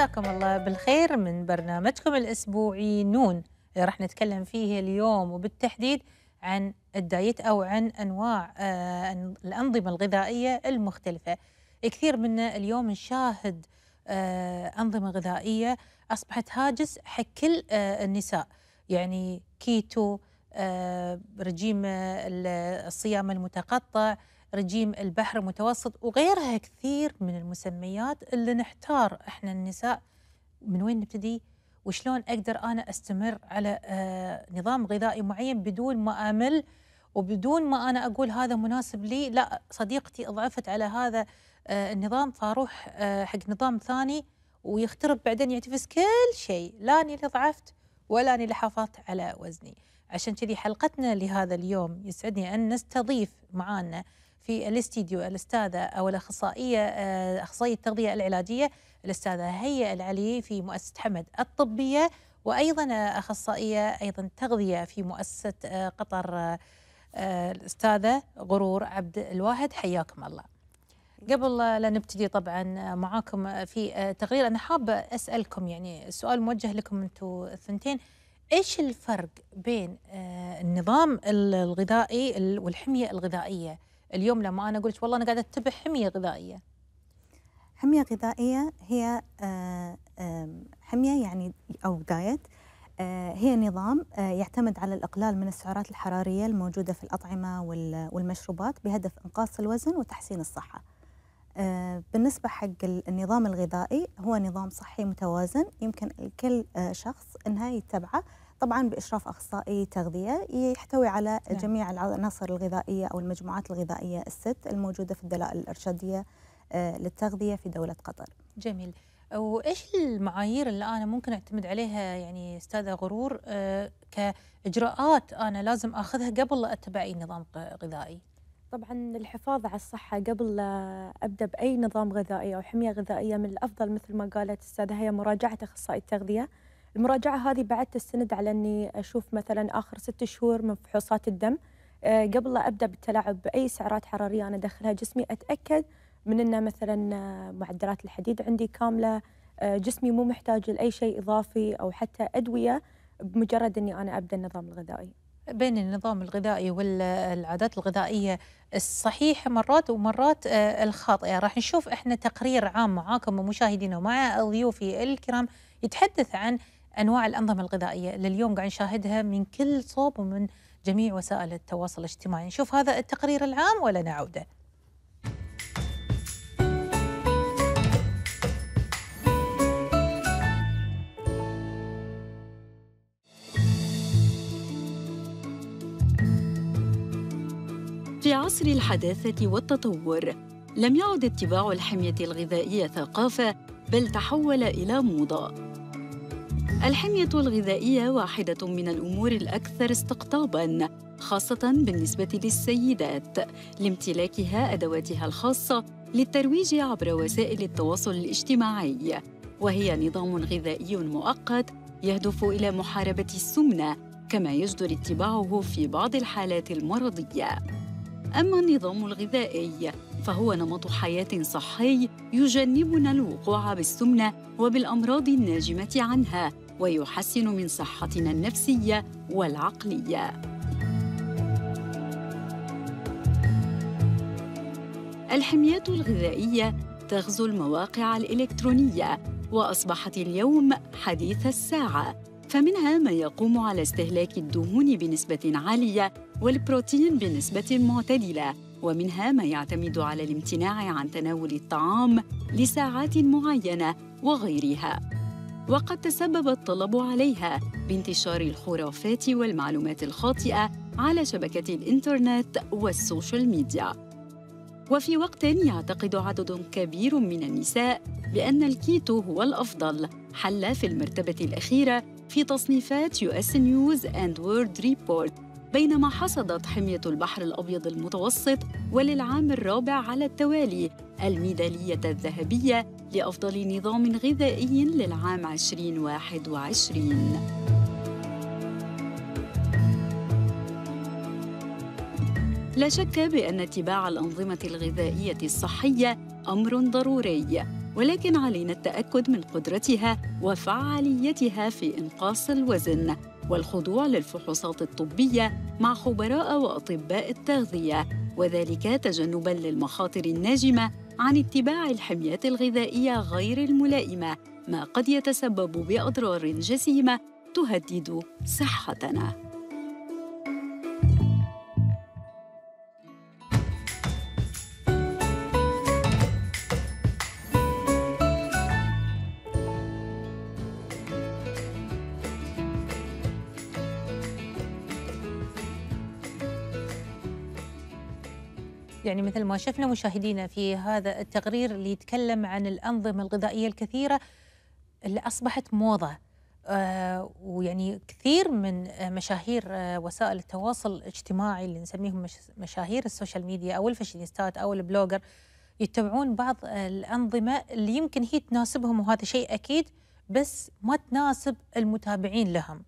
مساكم الله بالخير من برنامجكم الأسبوعي نون اللي راح نتكلم فيه اليوم وبالتحديد عن الدايت أو عن أنواع آه، الأنظمة الغذائية المختلفة كثير منا اليوم نشاهد آه، أنظمة غذائية أصبحت هاجس حق كل آه، النساء يعني كيتو رجيم الصيام المتقطع رجيم البحر المتوسط وغيرها كثير من المسميات اللي نحتار احنا النساء من وين نبتدي وشلون اقدر انا استمر على آه، نظام غذائي معين بدون ما امل وبدون ما انا اقول هذا مناسب لي لا صديقتي ضعفت على هذا آه، النظام فاروح آه، حق نظام ثاني ويخترب بعدين يعتفس كل شيء لا اني اللي ضعفت ولا اني اللي حافظت على وزني عشان كذي حلقتنا لهذا اليوم يسعدني ان نستضيف معانا في الاستديو الاستاذه او الاخصائيه آه، اخصائيه التغذيه العلاجيه الاستاذه هيا العلي في مؤسسه حمد الطبيه وايضا اخصائيه ايضا تغذيه في مؤسسه آه، قطر آه، الاستاذه غرور عبد الواحد حياكم الله. قبل لا نبتدي طبعا معاكم في تقرير انا حابه اسالكم يعني السؤال موجه لكم انتم الثنتين ايش الفرق بين النظام الغذائي والحميه الغذائيه؟ اليوم لما انا قلت والله انا قاعده اتبع حميه غذائيه حميه غذائيه هي آه، حميه يعني او دايت آه، هي نظام آه، يعتمد على الإقلال من السعرات الحرارية الموجودة في الأطعمة والمشروبات بهدف إنقاص الوزن وتحسين الصحة بالنسبة حق النظام الغذائي هو نظام صحي متوازن يمكن لكل شخص أنها يتبعه طبعا باشراف اخصائي تغذيه يحتوي على نعم. جميع العناصر الغذائيه او المجموعات الغذائيه الست الموجوده في الدلائل الارشاديه آه، للتغذيه في دوله قطر. جميل. وايش المعايير اللي انا ممكن اعتمد عليها يعني استاذه غرور آه، كاجراءات انا لازم اخذها قبل اتبع اي نظام غذائي؟ طبعا الحفاظ على الصحة قبل أبدأ بأي نظام غذائي أو حمية غذائية من الأفضل مثل ما قالت السادة هي مراجعة أخصائي التغذية المراجعه هذه بعد تستند على اني اشوف مثلا اخر ست شهور من فحوصات الدم آه، قبل لا ابدا بالتلاعب باي سعرات حراريه انا ادخلها جسمي اتاكد من أن مثلا آه، معدلات الحديد عندي كامله آه، جسمي مو محتاج لاي شيء اضافي او حتى ادويه بمجرد اني انا ابدا النظام الغذائي. بين النظام الغذائي والعادات الغذائيه الصحيحه مرات ومرات الخاطئه، راح نشوف احنا تقرير عام معاكم ومشاهدينا ومع ضيوفي الكرام يتحدث عن انواع الانظمه الغذائيه اللي اليوم قاعد نشاهدها من كل صوب ومن جميع وسائل التواصل الاجتماعي نشوف هذا التقرير العام ولا نعوده في عصر الحداثة والتطور لم يعد اتباع الحمية الغذائية ثقافة بل تحول إلى موضة الحمية الغذائية واحدة من الأمور الأكثر استقطاباً خاصة بالنسبة للسيدات لامتلاكها أدواتها الخاصة للترويج عبر وسائل التواصل الاجتماعي وهي نظام غذائي مؤقت يهدف إلى محاربة السمنة كما يجدر اتباعه في بعض الحالات المرضية أما النظام الغذائي فهو نمط حياة صحي يجنبنا الوقوع بالسمنة وبالأمراض الناجمة عنها ويحسن من صحتنا النفسيه والعقليه الحميات الغذائيه تغزو المواقع الالكترونيه واصبحت اليوم حديث الساعه فمنها ما يقوم على استهلاك الدهون بنسبه عاليه والبروتين بنسبه معتدله ومنها ما يعتمد على الامتناع عن تناول الطعام لساعات معينه وغيرها وقد تسبب الطلب عليها بانتشار الخرافات والمعلومات الخاطئه على شبكه الانترنت والسوشيال ميديا وفي وقت يعتقد عدد كبير من النساء بان الكيتو هو الافضل حل في المرتبه الاخيره في تصنيفات يو اس نيوز اند وورد ريبورت بينما حصدت حميه البحر الابيض المتوسط وللعام الرابع على التوالي الميدالية الذهبية لأفضل نظام غذائي للعام 2021 لا شك بأن اتباع الأنظمة الغذائية الصحية أمر ضروري ولكن علينا التأكد من قدرتها وفعاليتها في إنقاص الوزن والخضوع للفحوصات الطبية مع خبراء وأطباء التغذية وذلك تجنبا للمخاطر الناجمة عن اتباع الحميات الغذائية غير الملائمة ما قد يتسبب بأضرار جسيمة تهدد صحتنا يعني مثل ما شفنا مشاهدينا في هذا التقرير اللي يتكلم عن الأنظمة الغذائية الكثيرة اللي أصبحت موضة آه ويعني كثير من مشاهير آه وسائل التواصل الاجتماعي اللي نسميهم مشاهير السوشيال ميديا أو الفاشينيستات أو البلوجر يتبعون بعض الأنظمة اللي يمكن هي تناسبهم وهذا شيء أكيد بس ما تناسب المتابعين لهم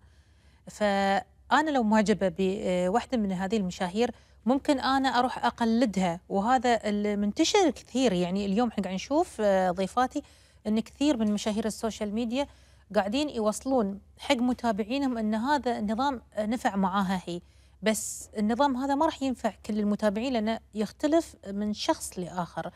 فأنا لو معجبة بواحدة من هذه المشاهير ممكن انا اروح اقلدها وهذا المنتشر كثير يعني اليوم احنا قاعد نشوف آه، ضيفاتي ان كثير من مشاهير السوشيال ميديا قاعدين يوصلون حق متابعينهم ان هذا النظام آه، نفع معاها هي بس النظام هذا ما راح ينفع كل المتابعين لانه يختلف من شخص لاخر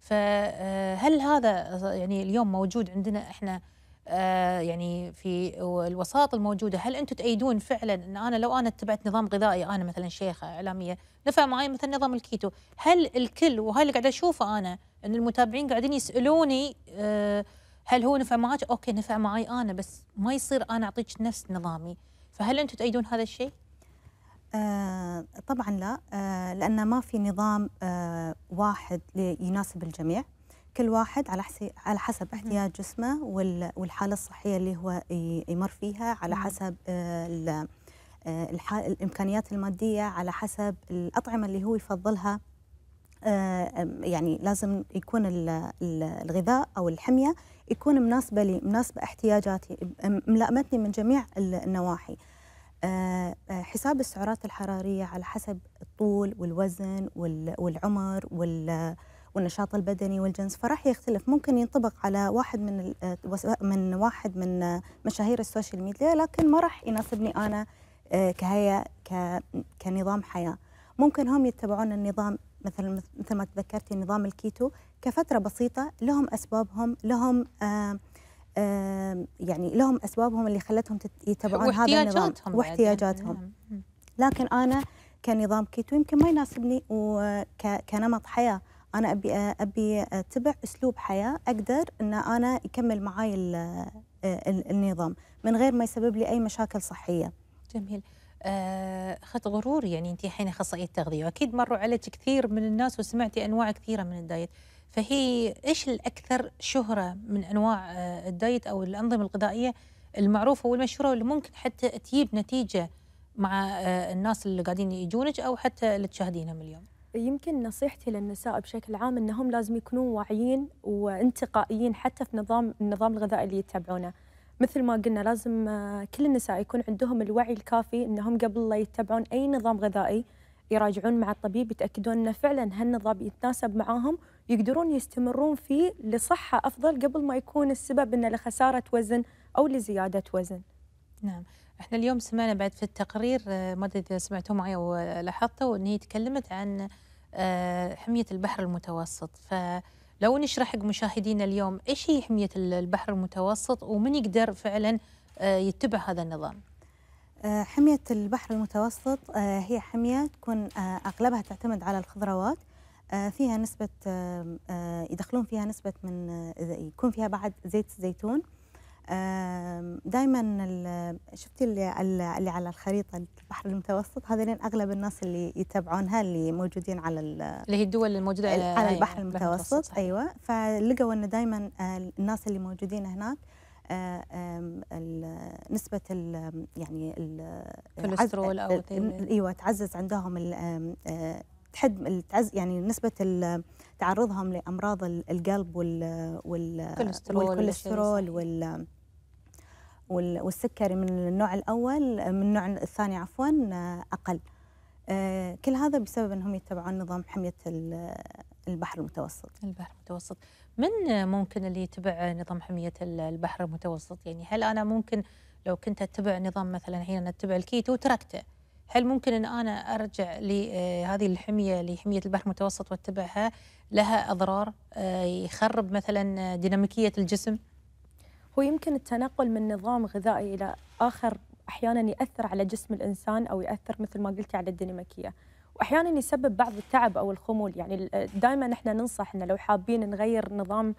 فهل آه، هذا يعني اليوم موجود عندنا احنا آه، يعني في الوساطة الموجودة هل أنتم تأيدون فعلا أن أنا لو أنا اتبعت نظام غذائي أنا مثلا شيخة إعلامية نفع معي مثلا نظام الكيتو هل الكل وهي اللي قاعدة أشوفه أنا أن المتابعين قاعدين يسألوني آه، هل هو نفع معك أوكي نفع معي أنا بس ما يصير أنا أعطيك نفس نظامي فهل أنتم تأيدون هذا الشيء؟ آه طبعا لا آه لأن ما في نظام آه واحد يناسب الجميع كل واحد على على حسب احتياج جسمه والحاله الصحيه اللي هو يمر فيها على حسب آه، آه، الامكانيات الماديه على حسب الاطعمه اللي هو يفضلها آه، يعني لازم يكون الغذاء او الحميه يكون مناسبه لي مناسبه احتياجاتي ملائمتني من جميع النواحي حساب السعرات الحراريه على حسب الطول والوزن والعمر وال والنشاط البدني والجنس فراح يختلف ممكن ينطبق على واحد من آه، آه، من واحد من آه، مشاهير السوشيال ميديا لكن ما راح يناسبني انا كهيا كنظام حياه ممكن هم يتبعون النظام مثل مثل ما تذكرتي نظام الكيتو كفتره بسيطه لهم اسبابهم لهم يعني لهم اسبابهم اللي خلتهم يتبعون هذا النظام واحتياجاتهم يعني. نعم. لكن انا كنظام كيتو يمكن ما يناسبني وكنمط حياه انا ابي ابي اتبع اسلوب حياه اقدر ان انا يكمل معاي النظام من غير ما يسبب لي اي مشاكل صحيه. جميل. اخذت غرور يعني انت الحين اخصائيه تغذيه واكيد مروا عليك كثير من الناس وسمعتي انواع كثيره من الدايت فهي ايش الاكثر شهره من انواع الدايت او الانظمه الغذائيه المعروفه والمشهوره واللي ممكن حتى تجيب نتيجه مع الناس اللي قاعدين يجونك او حتى اللي تشاهدينهم اليوم؟ يمكن نصيحتي للنساء بشكل عام انهم لازم يكونون واعيين وانتقائيين حتى في نظام النظام الغذائي اللي يتبعونه مثل ما قلنا لازم آه، كل النساء يكون عندهم الوعي الكافي انهم قبل لا يتبعون اي نظام غذائي يراجعون مع الطبيب يتاكدون انه فعلا هالنظام يتناسب معاهم يقدرون يستمرون فيه لصحه افضل قبل ما يكون السبب انه لخساره وزن او لزياده وزن. نعم. احنا اليوم سمعنا بعد في التقرير آه، ما ادري اذا سمعتوه معي او لاحظتوا ان هي تكلمت عن آه، حميه البحر المتوسط فلو نشرح حق مشاهدينا اليوم ايش هي حميه البحر المتوسط ومن يقدر فعلا آه، يتبع هذا النظام حمية البحر المتوسط هي حمية تكون أغلبها تعتمد على الخضروات فيها نسبة يدخلون فيها نسبة من يكون فيها بعد زيت الزيتون دائما شفتي اللي, اللي على الخريطه البحر المتوسط هذين اغلب الناس اللي يتابعونها اللي موجودين على اللي هي الدول الموجوده على, آه، على يعني البحر المتوسط, المتوسط ايوه فلقوا ان دائما آه، الناس اللي موجودين هناك آه، نسبة ال يعني ال او ايوه تعزز عندهم تحد تعز يعني نسبة تعرضهم لامراض القلب وال والكوليسترول, والكوليسترول وال والسكري من النوع الاول من النوع الثاني عفوا آه، اقل. آه، كل هذا بسبب انهم يتبعون نظام حميه البحر المتوسط. البحر المتوسط. من ممكن اللي يتبع نظام حميه البحر المتوسط؟ يعني هل انا ممكن لو كنت اتبع نظام مثلا الحين اتبع الكيتو وتركته هل ممكن أن أنا أرجع لهذه آه، الحمية لحمية البحر المتوسط واتبعها لها أضرار آه، يخرب مثلا آه، ديناميكية الجسم؟ هو يمكن التنقل من نظام غذائي إلى آخر أحيانا يأثر على جسم الإنسان أو يأثر مثل ما قلتي على الديناميكية وأحيانا يسبب بعض التعب أو الخمول يعني دائما إحنا ننصح إن لو حابين نغير نظام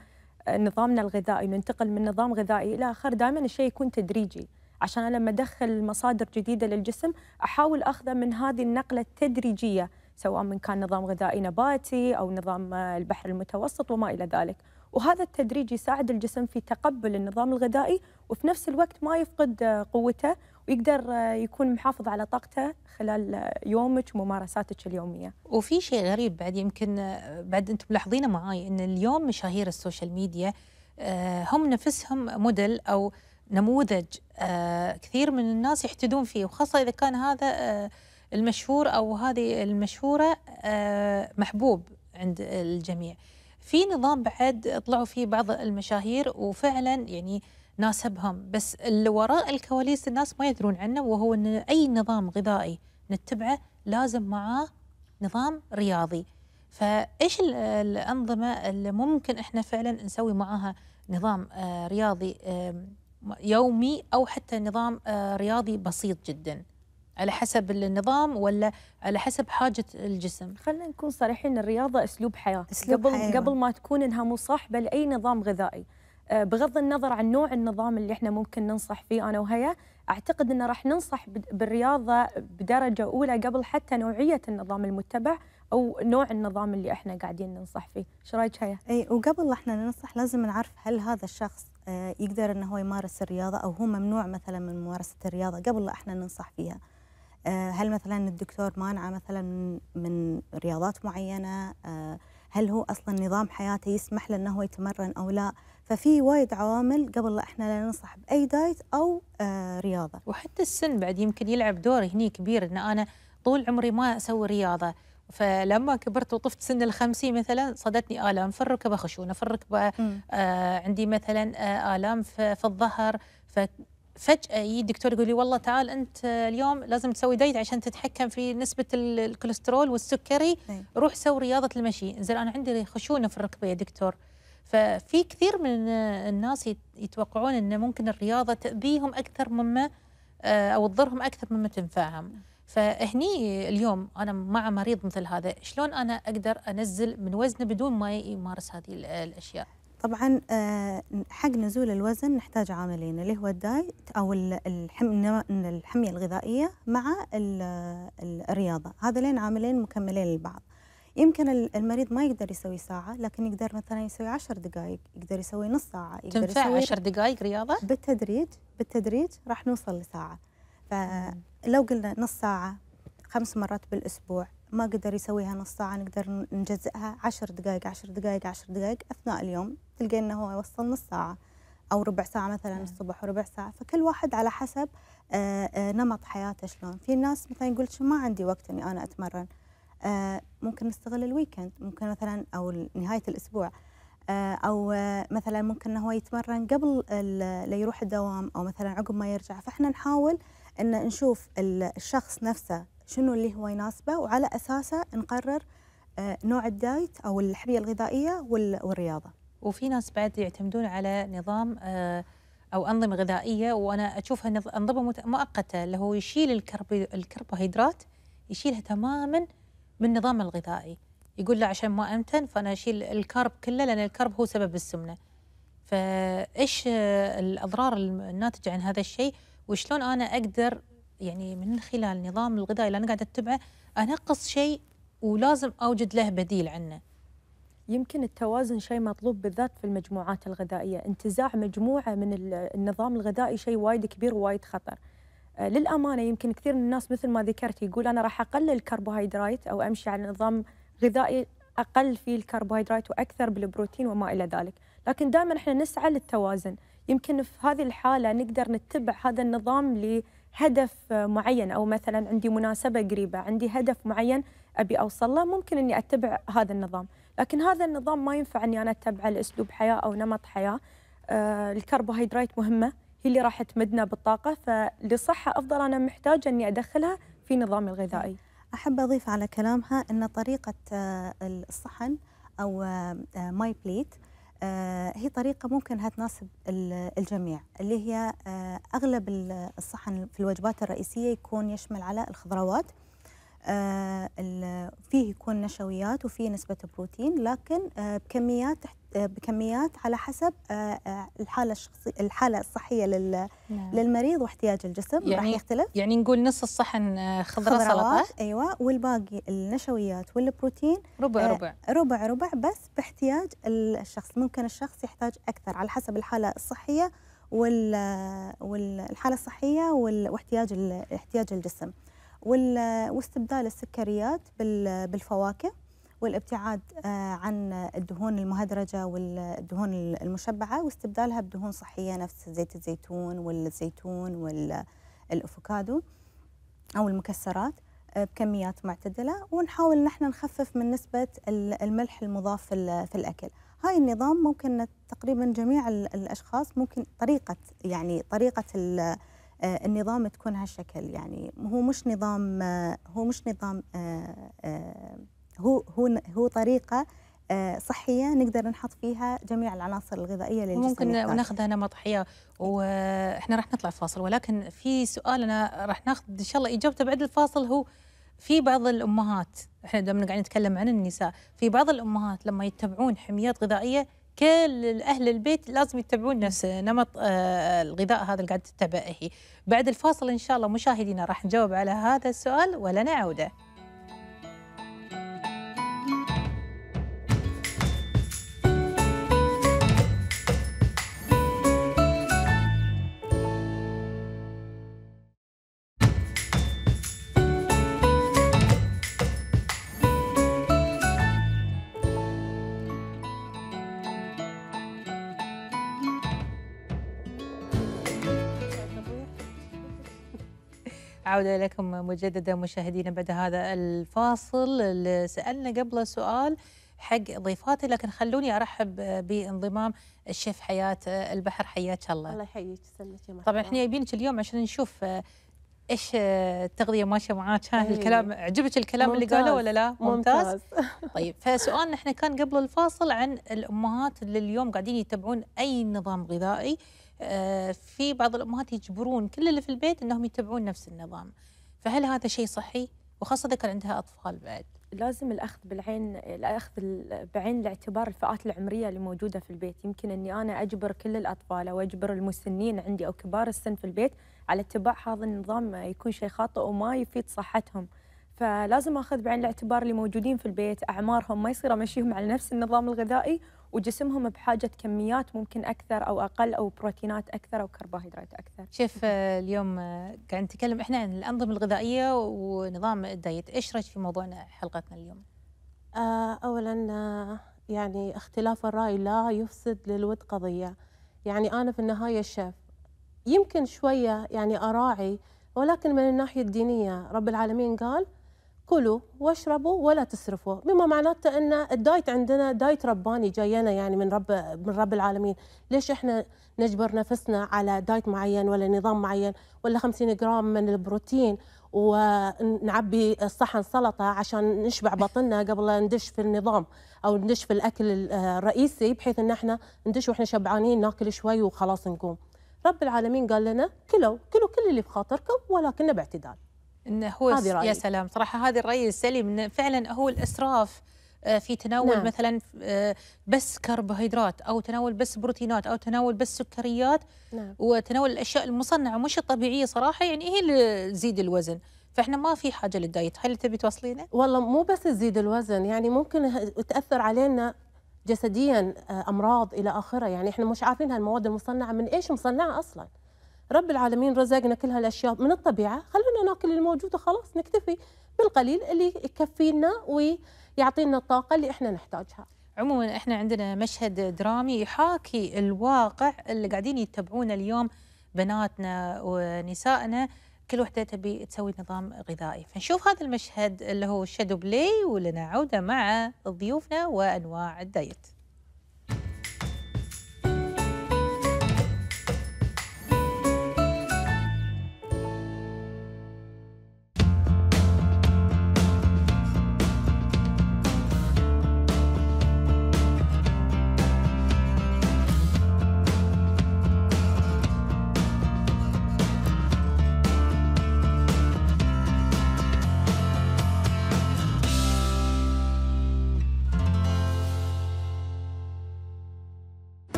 نظامنا الغذائي ننتقل من نظام غذائي إلى آخر دائما الشيء يكون تدريجي عشان لما ادخل مصادر جديده للجسم احاول اخذه من هذه النقله التدريجيه سواء من كان نظام غذائي نباتي او نظام آه، البحر المتوسط وما الى ذلك وهذا التدريج يساعد الجسم في تقبل النظام الغذائي وفي نفس الوقت ما يفقد آه، قوته ويقدر آه، يكون محافظ على طاقته خلال يومك وممارساتك اليوميه. وفي شيء غريب بعد يمكن بعد انتم ملاحظينه معاي ان اليوم مشاهير السوشيال ميديا هم نفسهم موديل او نموذج آه، كثير من الناس يحتدون فيه وخاصة إذا كان هذا آه، المشهور أو هذه المشهورة آه، محبوب عند الجميع في نظام بعد طلعوا فيه بعض المشاهير وفعلا يعني ناسبهم بس اللي وراء الكواليس الناس ما يدرون عنه وهو أن أي نظام غذائي نتبعه لازم معاه نظام رياضي فايش الانظمه اللي ممكن احنا فعلا نسوي معاها نظام رياضي يومي او حتى نظام آه، رياضي بسيط جدا على حسب النظام ولا على حسب حاجه الجسم خلينا نكون صريحين الرياضه اسلوب حياه أسلوب قبل حياة. قبل ما تكون انها مصاحبه لاي نظام غذائي آه، بغض النظر عن نوع النظام اللي احنا ممكن ننصح فيه انا وهيا اعتقد ان راح ننصح بالرياضه بدرجه اولى قبل حتى نوعيه النظام المتبع او نوع النظام اللي احنا قاعدين ننصح فيه ايش رايك هيا اي وقبل احنا ننصح لازم نعرف هل هذا الشخص آه، يقدر أنه هو يمارس الرياضة أو هو ممنوع مثلا من ممارسة الرياضة قبل لا إحنا ننصح فيها آه، هل مثلا الدكتور مانعه مثلا من رياضات معينة آه، هل هو أصلا نظام حياته يسمح له أنه هو يتمرن أو لا ففي وايد عوامل قبل لا احنا لا ننصح باي دايت او آه رياضه. وحتى السن بعد يمكن يلعب دور هني كبير ان انا طول عمري ما اسوي رياضه، فلما كبرت وطفت سن الخمسين مثلا صادتني آلام في الركبة خشونة في الركبة آه عندي مثلا آه آلام في, في الظهر فجأة يجي الدكتور يقول لي والله تعال أنت اليوم لازم تسوي دايت عشان تتحكم في نسبة الكوليسترول والسكري إيه. روح سوي رياضة المشي زين أنا عندي خشونة في الركبة يا دكتور ففي كثير من الناس يتوقعون أن ممكن الرياضة تأذيهم أكثر مما آه، أو تضرهم أكثر مما تنفعهم فهني اليوم انا مع مريض مثل هذا شلون انا اقدر انزل من وزنه بدون ما يمارس هذه الاشياء طبعا آه، حق نزول الوزن نحتاج عاملين اللي هو الدايت او الحميه الغذائيه مع الرياضه هذين عاملين مكملين لبعض يمكن المريض ما يقدر يسوي ساعة لكن يقدر مثلا يسوي عشر دقائق يقدر يسوي نص ساعة يقدر تنفع يسوي عشر دقائق رياضة؟ بالتدريج بالتدريج راح نوصل لساعة ف... لو قلنا نص ساعة خمس مرات بالأسبوع ما قدر يسويها نص ساعة نقدر نجزئها عشر دقائق عشر دقائق عشر دقائق أثناء اليوم تلقى إنه هو يوصل نص ساعة أو ربع ساعة مثلا آه. الصبح وربع ساعة فكل واحد على حسب آه، آه، نمط حياته شلون في ناس مثلا يقول ما عندي وقت إني أنا أتمرن آه، ممكن نستغل الويكند ممكن مثلا أو نهاية الأسبوع او مثلا ممكن انه هو يتمرن قبل ليروح الدوام او مثلا عقب ما يرجع فاحنا نحاول ان نشوف الشخص نفسه شنو اللي هو يناسبه وعلى اساسه نقرر آه، نوع الدايت او الحميه الغذائيه والرياضه. وفي ناس بعد يعتمدون على نظام آه، او انظمه غذائيه وانا اشوفها انظمه مؤقته اللي هو يشيل الكربوهيدرات يشيلها تماما من النظام الغذائي يقول له عشان ما امتن فانا اشيل الكرب كله لان الكرب هو سبب السمنه فايش آه، الاضرار الناتجه عن هذا الشيء وشلون انا اقدر يعني من خلال نظام الغذاء اللي انا قاعده اتبعه انقص شيء ولازم اوجد له بديل عنه. يمكن التوازن شيء مطلوب بالذات في المجموعات الغذائيه، انتزاع مجموعه من النظام الغذائي شيء وايد كبير ووايد خطر. آه، للامانه يمكن كثير من الناس مثل ما ذكرت يقول انا راح اقلل الكربوهيدرات او امشي على نظام غذائي اقل فيه الكربوهيدرات واكثر بالبروتين وما الى ذلك، لكن دائما احنا نسعى للتوازن. يمكن في هذه الحاله نقدر نتبع هذا النظام لهدف معين او مثلا عندي مناسبه قريبه عندي هدف معين ابي اوصل له ممكن اني اتبع هذا النظام لكن هذا النظام ما ينفع اني انا اتبعه لاسلوب حياه او نمط حياه آه، الكربوهيدرات مهمه هي اللي راح تمدنا بالطاقه فلصحه افضل انا محتاجه اني ادخلها في نظامي الغذائي احب اضيف على كلامها ان طريقه آه، الصحن او آه، ماي بليت آه، هي طريقة ممكن أنها تناسب الجميع اللي هي آه، أغلب الصحن في الوجبات الرئيسية يكون يشمل على الخضروات آه، فيه يكون نشويات وفيه نسبة بروتين لكن بكميات تحت بكميات على حسب آه، آه، الحاله الشخصيه الحاله الصحيه لل نعم. للمريض واحتياج الجسم يعني راح يختلف يعني نقول نص الصحن آه، خضره سلطه ايوه والباقي النشويات والبروتين ربع ربع ربع ربع بس باحتياج الشخص ممكن الشخص يحتاج اكثر على حسب الحاله الصحيه وال والحاله الصحيه واحتياج احتياج الجسم واستبدال السكريات بالفواكه والابتعاد آه، عن الدهون المهدرجة والدهون المشبعة واستبدالها بدهون صحية نفس زيت الزيتون والزيتون والأفوكادو أو المكسرات آه، بكميات معتدلة ونحاول نحن نخفف من نسبة الملح المضاف في الأكل هاي النظام ممكن تقريبا جميع الأشخاص ممكن طريقة يعني طريقة آه، النظام تكون هالشكل يعني هو مش نظام هو مش نظام هو هو هو طريقه آه، صحيه نقدر نحط فيها جميع العناصر الغذائيه للجسم ممكن ناخذها نمط حياه واحنا راح نطلع فاصل ولكن في سؤال انا راح ناخذ ان شاء الله اجابته بعد الفاصل هو في بعض الامهات احنا دائما قاعدين نتكلم عن النساء في بعض الامهات لما يتبعون حميات غذائيه كل اهل البيت لازم يتبعون نفس نمط آه، الغذاء هذا اللي قاعد تتبعه هي بعد الفاصل ان شاء الله مشاهدينا راح نجاوب على هذا السؤال ولنا عوده عودة لكم مجددا مشاهدينا بعد هذا الفاصل اللي سألنا قبله سؤال حق ضيفاتي لكن خلوني ارحب بانضمام الشيف حياه البحر حياك الله الله يحييك يسلمك يا مرحبا طبعا احنا جايبينك اليوم عشان نشوف آه، ايش آه، التغذيه ماشيه معاك ها إيه. الكلام عجبك الكلام ممتاز. اللي قاله ولا لا ممتاز, ممتاز. طيب فسؤالنا احنا كان قبل الفاصل عن الامهات اللي اليوم قاعدين يتبعون اي نظام غذائي آه، في بعض الامهات يجبرون كل اللي في البيت انهم يتبعون نفس النظام فهل هذا شيء صحي وخاصه اذا كان عندها اطفال بعد لازم الاخذ بالعين الاخذ بعين الاعتبار الفئات العمريه اللي موجوده في البيت يمكن اني انا اجبر كل الاطفال او اجبر المسنين عندي او كبار السن في البيت على اتباع هذا النظام يكون شيء خاطئ وما يفيد صحتهم فلازم اخذ بعين الاعتبار اللي موجودين في البيت اعمارهم ما يصير امشيهم على نفس النظام الغذائي وجسمهم بحاجه كميات ممكن اكثر او اقل او بروتينات اكثر او كربوهيدرات اكثر. شيف آه، اليوم آه، قاعد نتكلم احنا عن الانظمه الغذائيه ونظام الدايت، ايش رايك في موضوعنا حلقتنا اليوم؟ آه، اولا يعني اختلاف الراي لا يفسد للود قضيه، يعني انا في النهايه شيف يمكن شويه يعني اراعي ولكن من الناحيه الدينيه رب العالمين قال كلوا واشربوا ولا تسرفوا مما معناته ان الدايت عندنا دايت رباني جاينا يعني من رب من رب العالمين ليش احنا نجبر نفسنا على دايت معين ولا نظام معين ولا 50 جرام من البروتين ونعبي الصحن سلطه عشان نشبع بطننا قبل لا ندش في النظام او ندش في الاكل الرئيسي بحيث ان احنا ندش واحنا شبعانين ناكل شوي وخلاص نقوم رب العالمين قال لنا كلوا كلوا كل اللي بخاطركم ولكن باعتدال انه هو هذه رأيي. يا سلام صراحه هذا الراي السليم انه فعلا هو الاسراف آه، في تناول نعم. مثلا آه، بس كربوهيدرات او تناول بس بروتينات او تناول بس سكريات نعم. وتناول الاشياء المصنعه مش الطبيعيه صراحه يعني هي اللي تزيد الوزن فاحنا ما في حاجه للدايت هل تبي توصلينه والله مو بس تزيد الوزن يعني ممكن تاثر علينا جسديا آه، امراض الى اخره يعني احنا مش عارفين هالمواد المصنعه من ايش مصنعه اصلا رب العالمين رزقنا كل هالاشياء من الطبيعه خلونا ناكل الموجود وخلاص خلاص نكتفي بالقليل اللي يكفينا ويعطينا الطاقه اللي احنا نحتاجها عموما احنا عندنا مشهد درامي يحاكي الواقع اللي قاعدين يتبعونه اليوم بناتنا ونسائنا كل وحده تبي تسوي نظام غذائي فنشوف هذا المشهد اللي هو شادو بلاي ولنا عوده مع ضيوفنا وانواع الدايت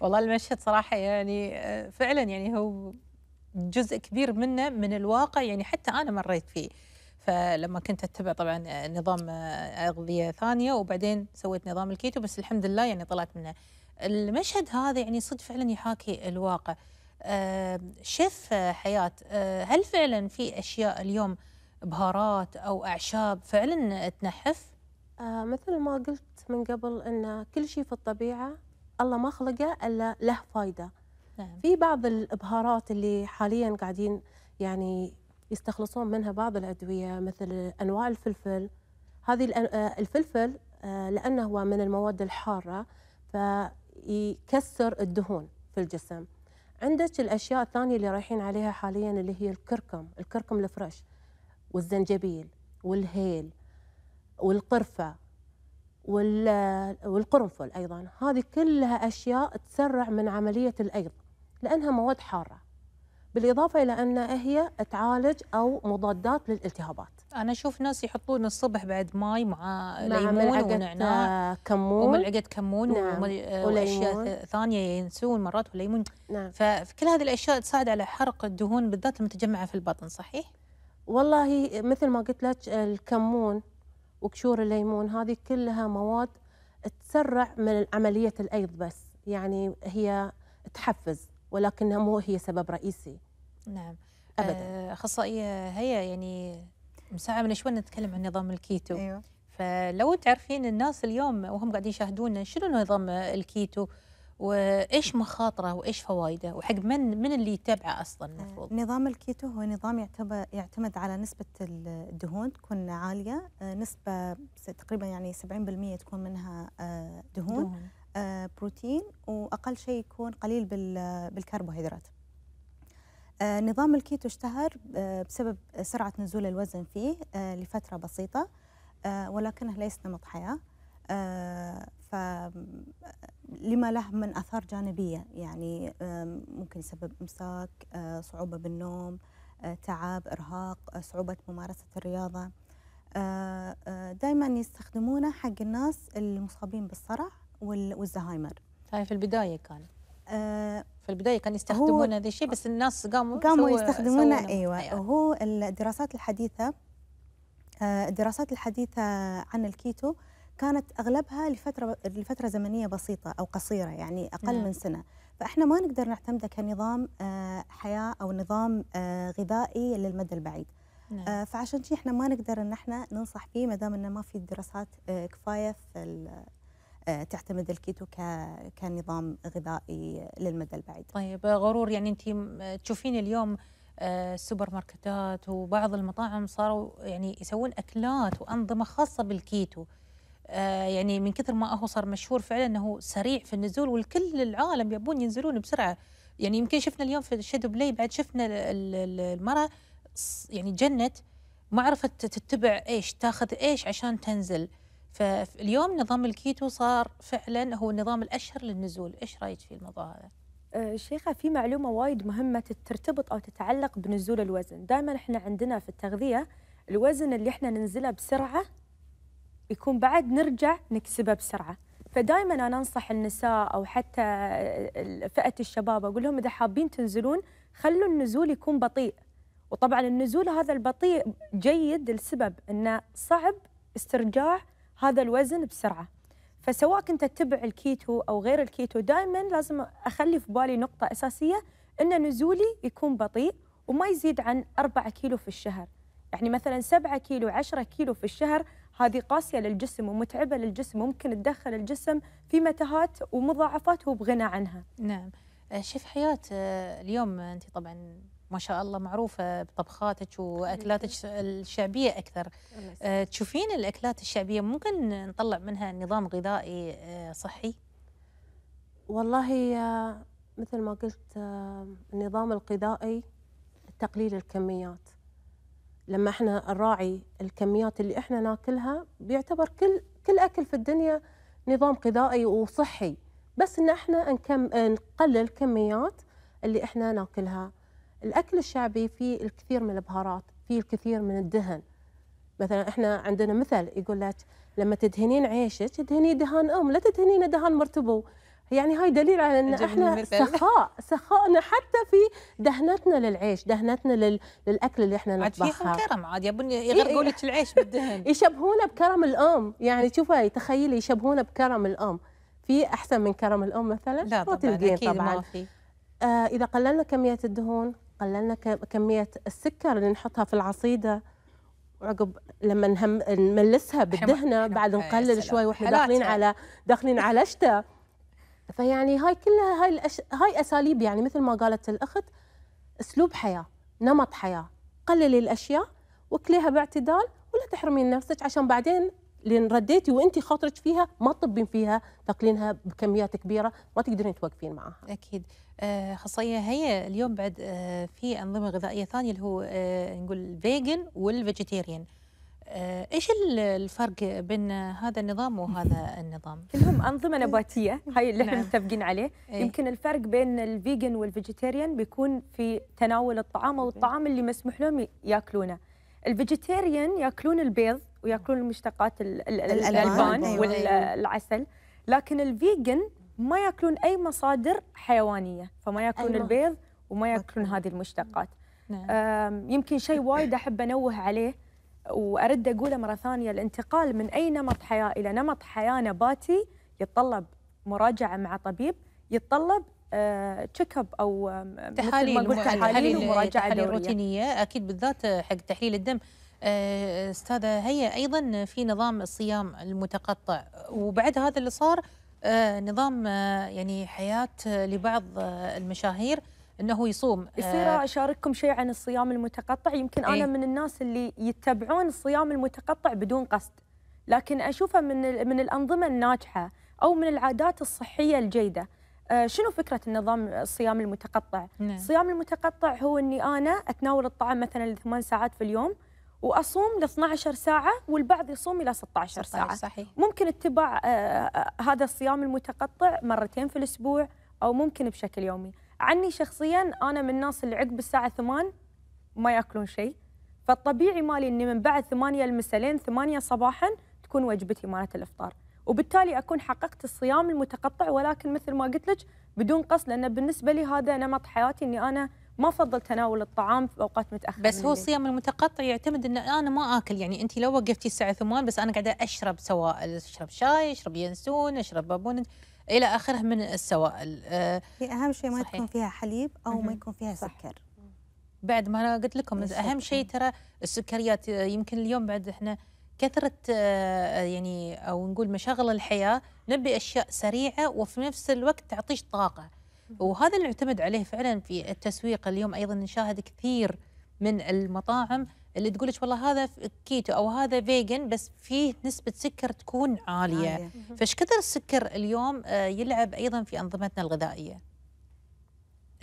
والله المشهد صراحه يعني آه، فعلا يعني هو جزء كبير منه من الواقع يعني حتى انا مريت فيه فلما كنت اتبع طبعا آه، نظام آه، اغذيه ثانيه وبعدين سويت نظام الكيتو بس الحمد لله يعني طلعت منه المشهد هذا يعني صدق فعلا يحاكي الواقع أه حياه أه هل فعلا في اشياء اليوم بهارات او اعشاب فعلا تنحف؟ آه مثل ما قلت من قبل ان كل شيء في الطبيعه الله ما خلقه الا له فايده نعم. في بعض الابهارات اللي حاليا قاعدين يعني يستخلصون منها بعض الادويه مثل انواع الفلفل هذه آه، الفلفل آه، لانه هو من المواد الحاره فيكسر الدهون في الجسم عندك الاشياء الثانيه اللي رايحين عليها حاليا اللي هي الكركم الكركم الفريش والزنجبيل والهيل والقرفه والقرنفل أيضا هذه كلها أشياء تسرع من عملية الأيض لأنها مواد حارة بالإضافة إلى أنها هي تعالج أو مضادات للالتهابات أنا أشوف ناس يحطون الصبح بعد ماي مع, مع ليمون ونعناع كمون وملعقة كمون نعم. وأشياء ثانية ينسون مرات وليمون نعم. فكل هذه الأشياء تساعد على حرق الدهون بالذات المتجمعة في البطن صحيح؟ والله مثل ما قلت لك الكمون وقشور الليمون هذه كلها مواد تسرع من عملية الأيض بس يعني هي تحفز ولكنها مو هي سبب رئيسي نعم أبدا آه، أخصائية هي يعني من ساعة من شوي نتكلم عن نظام الكيتو أيوة. فلو تعرفين الناس اليوم وهم قاعدين يشاهدونا شنو نظام الكيتو وايش مخاطره وايش فوائده وحق من من اللي يتابعه اصلا المفروض نظام الكيتو هو نظام يعتبر يعتمد على نسبه الدهون تكون عاليه آه، نسبه تقريبا يعني 70% تكون منها آه، دهون, دهون. آه، بروتين واقل شيء يكون قليل بالكربوهيدرات نظام الكيتو اشتهر بسبب سرعه نزول الوزن فيه لفتره بسيطه ولكنه ليس نمط حياه فلما له من اثار جانبيه يعني ممكن يسبب امساك آه، صعوبه بالنوم آه، تعب ارهاق آه، صعوبه ممارسه الرياضه دائما يستخدمونه حق الناس المصابين بالصرع والزهايمر هاي في البدايه كان في البدايه كانوا يستخدمون هذا الشيء بس الناس قاموا قاموا يستخدمونه ايوه يعني. أيوة. وهو الدراسات الحديثه الدراسات الحديثه عن الكيتو كانت اغلبها لفتره لفتره زمنيه بسيطه او قصيره يعني اقل نعم. من سنه فاحنا ما نقدر نعتمده كنظام آه، حياه او نظام آه، غذائي للمدى البعيد نعم. آه، فعشان شي احنا ما نقدر ان احنا ننصح فيه ما دام انه ما في دراسات كفايه في تعتمد الكيتو كنظام غذائي للمدى البعيد. طيب غرور يعني انت تشوفين اليوم السوبر ماركتات وبعض المطاعم صاروا يعني يسوون اكلات وانظمه خاصه بالكيتو. آه، يعني من كثر ما هو صار مشهور فعلا انه سريع في النزول والكل العالم يبون ينزلون بسرعه يعني يمكن شفنا اليوم في الشادو بلاي بعد شفنا المراه يعني جنت ما عرفت تتبع ايش تاخذ ايش عشان تنزل فاليوم نظام الكيتو صار فعلا هو النظام الاشهر للنزول ايش رايك في الموضوع هذا آه، شيخة في معلومة وايد مهمة ترتبط أو تتعلق بنزول الوزن دائما إحنا عندنا في التغذية الوزن اللي إحنا ننزله بسرعة يكون بعد نرجع نكسبه بسرعه فدائما انا انصح النساء او حتى فئه الشباب اقول لهم اذا حابين تنزلون خلوا النزول يكون بطيء وطبعا النزول هذا البطيء جيد لسبب انه صعب استرجاع هذا الوزن بسرعه فسواء كنت اتبع الكيتو او غير الكيتو دائما لازم اخلي في بالي نقطه اساسيه ان نزولي يكون بطيء وما يزيد عن 4 كيلو في الشهر يعني مثلا 7 كيلو 10 كيلو في الشهر هذه قاسية للجسم ومتعبة للجسم ممكن تدخل الجسم في متاهات ومضاعفات هو بغنى عنها نعم آه، شيف حياة آه، اليوم أنت طبعا ما شاء الله معروفة بطبخاتك وأكلاتك الشعبية أكثر آه، تشوفين الأكلات الشعبية ممكن نطلع منها نظام غذائي صحي؟ والله مثل ما قلت النظام الغذائي تقليل الكميات لما احنا نراعي الكميات اللي احنا ناكلها بيعتبر كل كل اكل في الدنيا نظام غذائي وصحي بس ان احنا نكم نقلل كميات اللي احنا ناكلها الاكل الشعبي فيه الكثير من البهارات فيه الكثير من الدهن مثلا احنا عندنا مثل يقول لك لما تدهنين عيشك تدهني دهان ام لا تدهنين دهان مرتبو يعني هاي دليل على ان احنا سخاء سخاءنا حتى في دهنتنا للعيش دهنتنا لل... للاكل اللي احنا نطبخها عاد كرم عاد يبون يغرقوا لك العيش بالدهن يشبهونه بكرم الام يعني شوفي تخيلي يشبهونه بكرم الام في احسن من كرم الام مثلا لا طبعا تلقين أكيد طبعا ما في. آه اذا قللنا كميه الدهون قللنا كميه السكر اللي نحطها في العصيده وعقب لما نهم نملسها بالدهنه بعد نقلل شوي واحنا داخلين على داخلين على شتاء فيعني هاي كلها هاي الأش... هاي اساليب يعني مثل ما قالت الاخت اسلوب حياه نمط حياه قللي الاشياء وكليها باعتدال ولا تحرمين نفسك عشان بعدين لان رديتي وانت خاطرك فيها ما تطبين فيها تقلينها بكميات كبيره ما تقدرين توقفين معها. اكيد اخصائيه آه، هي اليوم بعد آه، في انظمه غذائيه ثانيه اللي هو آه، نقول الفيجن والفيجيتيريان. آه، ايش الفرق بين هذا النظام وهذا النظام؟ كلهم انظمه نباتيه هاي اللي احنا نعم. متفقين عليه، إيه؟ يمكن الفرق بين الفيجن والفيجيتيريان بيكون في تناول الطعام او إيه. الطعام اللي مسموح لهم ياكلونه. الفيجيتيريان ياكلون البيض وياكلون المشتقات الالبان أيوة. والعسل، لكن الفيجن ما ياكلون اي مصادر حيوانيه، فما ياكلون أيوة. البيض وما ياكلون هذه المشتقات. نعم. يمكن شيء وايد احب انوه عليه وارد اقوله مره ثانيه الانتقال من اي نمط حياه الى نمط حياه نباتي يتطلب مراجعه مع طبيب يتطلب تشيك آه، اب او آه، تحاليل تحاليل ومراجعه تحاليل روتينيه اكيد بالذات حق تحليل الدم آه، استاذه هي ايضا في نظام الصيام المتقطع وبعد هذا اللي صار نظام يعني حياه لبعض المشاهير انه يصوم يصير آه. اشارككم شيء عن الصيام المتقطع يمكن انا إيه. من الناس اللي يتبعون الصيام المتقطع بدون قصد لكن اشوفه من من الانظمه الناجحه او من العادات الصحيه الجيده آه، شنو فكره النظام الصيام المتقطع نعم. الصيام المتقطع هو اني انا اتناول الطعام مثلا لثمان ساعات في اليوم واصوم ل 12 ساعه والبعض يصوم الى 16 ساعه صحيح. ممكن اتباع آه، هذا الصيام المتقطع مرتين في الاسبوع او ممكن بشكل يومي عني شخصيا انا من الناس اللي عقب الساعه 8 ما ياكلون شيء فالطبيعي مالي اني من بعد 8 المساء لين 8 صباحا تكون وجبتي مالت الافطار وبالتالي اكون حققت الصيام المتقطع ولكن مثل ما قلت لك بدون قصد لان بالنسبه لي هذا نمط حياتي اني انا ما افضل تناول الطعام في اوقات متاخره بس هو الصيام المتقطع يعتمد ان انا ما اكل يعني انت لو وقفتي الساعه 8 بس انا قاعده اشرب سوائل اشرب شاي اشرب ينسون اشرب بابونج إلى آخره من السوائل هي آه، أهم شيء ما صحيح. تكون فيها حليب أو ما يكون فيها صح. سكر بعد ما أنا قلت لكم أهم شيء ترى السكريات آه، يمكن اليوم بعد إحنا كثرة آه، يعني أو نقول مشاغل الحياة نبي أشياء سريعة وفي نفس الوقت تعطيش طاقة وهذا اللي نعتمد عليه فعلا في التسويق اليوم أيضا نشاهد كثير من المطاعم اللي تقول لك والله هذا كيتو او هذا فيجن بس فيه نسبه سكر تكون عاليه, فايش كثر السكر اليوم آه، يلعب ايضا في انظمتنا الغذائيه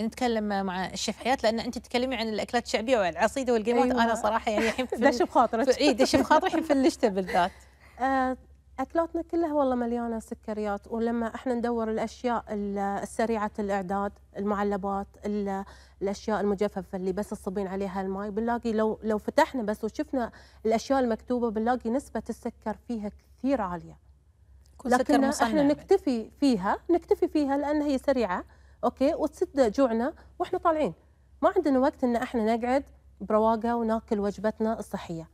نتكلم مع الشيف حياه لان انت تتكلمي عن الاكلات الشعبيه والعصيده والقيمات أيوة. انا صراحه يعني الحين دش بخاطرك اي دش بخاطري الحين فلشته بالذات آه اكلاتنا كلها والله مليانه سكريات ولما احنا ندور الاشياء السريعه الاعداد المعلبات الاشياء المجففه اللي بس تصبين عليها الماي بنلاقي لو لو فتحنا بس وشفنا الاشياء المكتوبه بنلاقي نسبه السكر فيها كثير عاليه لكن احنا نكتفي فيها نكتفي فيها لان هي سريعه اوكي وتسد جوعنا واحنا طالعين ما عندنا وقت ان احنا نقعد برواقه وناكل وجبتنا الصحيه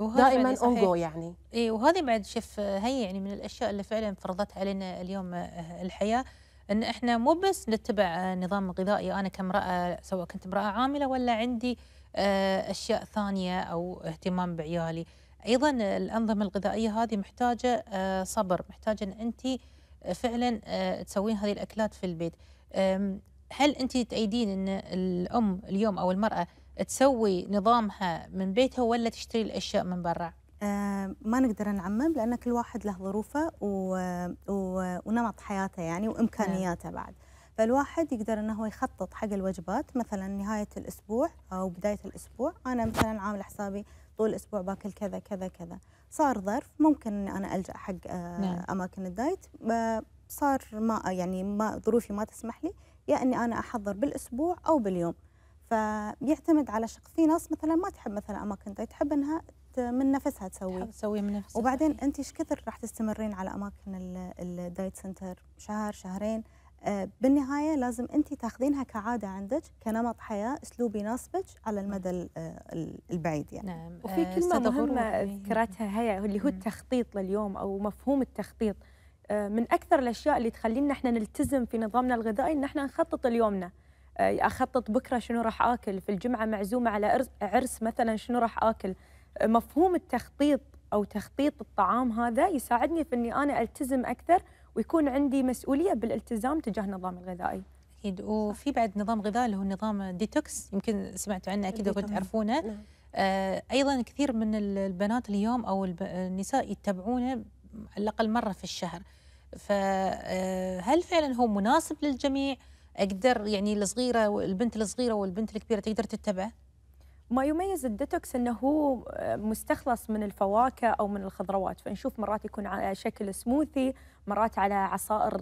دائما اونجو يعني, يعني. اي وهذه بعد شف هي يعني من الاشياء اللي فعلا فرضت علينا اليوم آه، الحياه ان احنا مو بس نتبع آه، نظام غذائي انا كامراه سواء كنت امراه عامله ولا عندي آه، اشياء ثانيه او اهتمام بعيالي ايضا الانظمه الغذائيه هذه محتاجه صبر محتاجه ان انت فعلا تسوين هذه الاكلات في البيت هل انت تأيدين ان الام اليوم او المراه تسوي نظامها من بيتها ولا تشتري الاشياء من برا؟ آه ما نقدر نعمم لان كل واحد له ظروفه و... و... ونمط حياته يعني وامكانياته نعم. بعد. فالواحد يقدر انه هو يخطط حق الوجبات مثلا نهايه الاسبوع او بدايه الاسبوع انا مثلا عامل حسابي طول الاسبوع باكل كذا كذا كذا صار ظرف ممكن اني انا الجا حق آه نعم. اماكن الدايت صار ما يعني ما ظروفي ما تسمح لي يا اني انا احضر بالاسبوع او باليوم فبيعتمد على شق في ناس مثلا ما تحب مثلا اماكن دايت تحب انها من نفسها تسوي تحب تسوي من نفسها وبعدين إيه. انت ايش كثر راح تستمرين على اماكن الدايت سنتر شهر شهرين آه، بالنهايه لازم انت تاخذينها كعاده عندك كنمط حياه اسلوب يناسبك على نعم. المدى البعيد يعني نعم وفي آه، كلمه مهمه إيه، ذكرتها هي اللي هو التخطيط لليوم او مفهوم التخطيط آه، من اكثر الاشياء اللي تخلينا احنا نلتزم في نظامنا الغذائي ان احنا نخطط ليومنا آه، اخطط بكره شنو راح اكل في الجمعه معزومه على عرس مثلا شنو راح اكل آه، مفهوم التخطيط او تخطيط الطعام هذا يساعدني في اني انا التزم اكثر ويكون عندي مسؤوليه بالالتزام تجاه نظامي الغذائي اكيد وفي بعد نظام غذاء اللي هو نظام ديتوكس يمكن سمعتوا عنه اكيد وكنت تعرفونه نعم. آه ايضا كثير من البنات اليوم او النساء يتبعونه على الاقل مره في الشهر فهل آه، فعلا هو مناسب للجميع؟ اقدر يعني الصغيره والبنت الصغيره والبنت الكبيره تقدر تتبعه؟ ما يميز الديتوكس انه هو مستخلص من الفواكه او من الخضروات فنشوف مرات يكون على شكل سموثي مرات على عصائر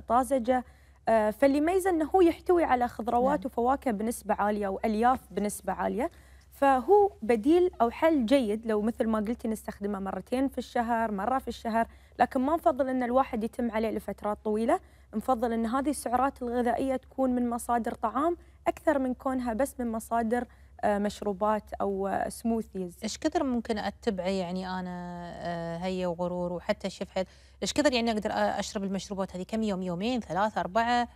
طازجه آه، فاللي يميزه انه هو يحتوي على خضروات نعم. وفواكه بنسبه عاليه والياف بنسبه عاليه فهو بديل او حل جيد لو مثل ما قلتي نستخدمه مرتين في الشهر مره في الشهر لكن ما نفضل ان الواحد يتم عليه لفترات طويله نفضل ان هذه السعرات الغذائيه تكون من مصادر طعام اكثر من كونها بس من مصادر آه، مشروبات او سموثيز آه، ايش كثر ممكن اتبعه يعني انا آه، هي وغرور وحتى الشيف حيل ايش كثر يعني اقدر اشرب المشروبات هذه كم يوم يومين ثلاثه اربعه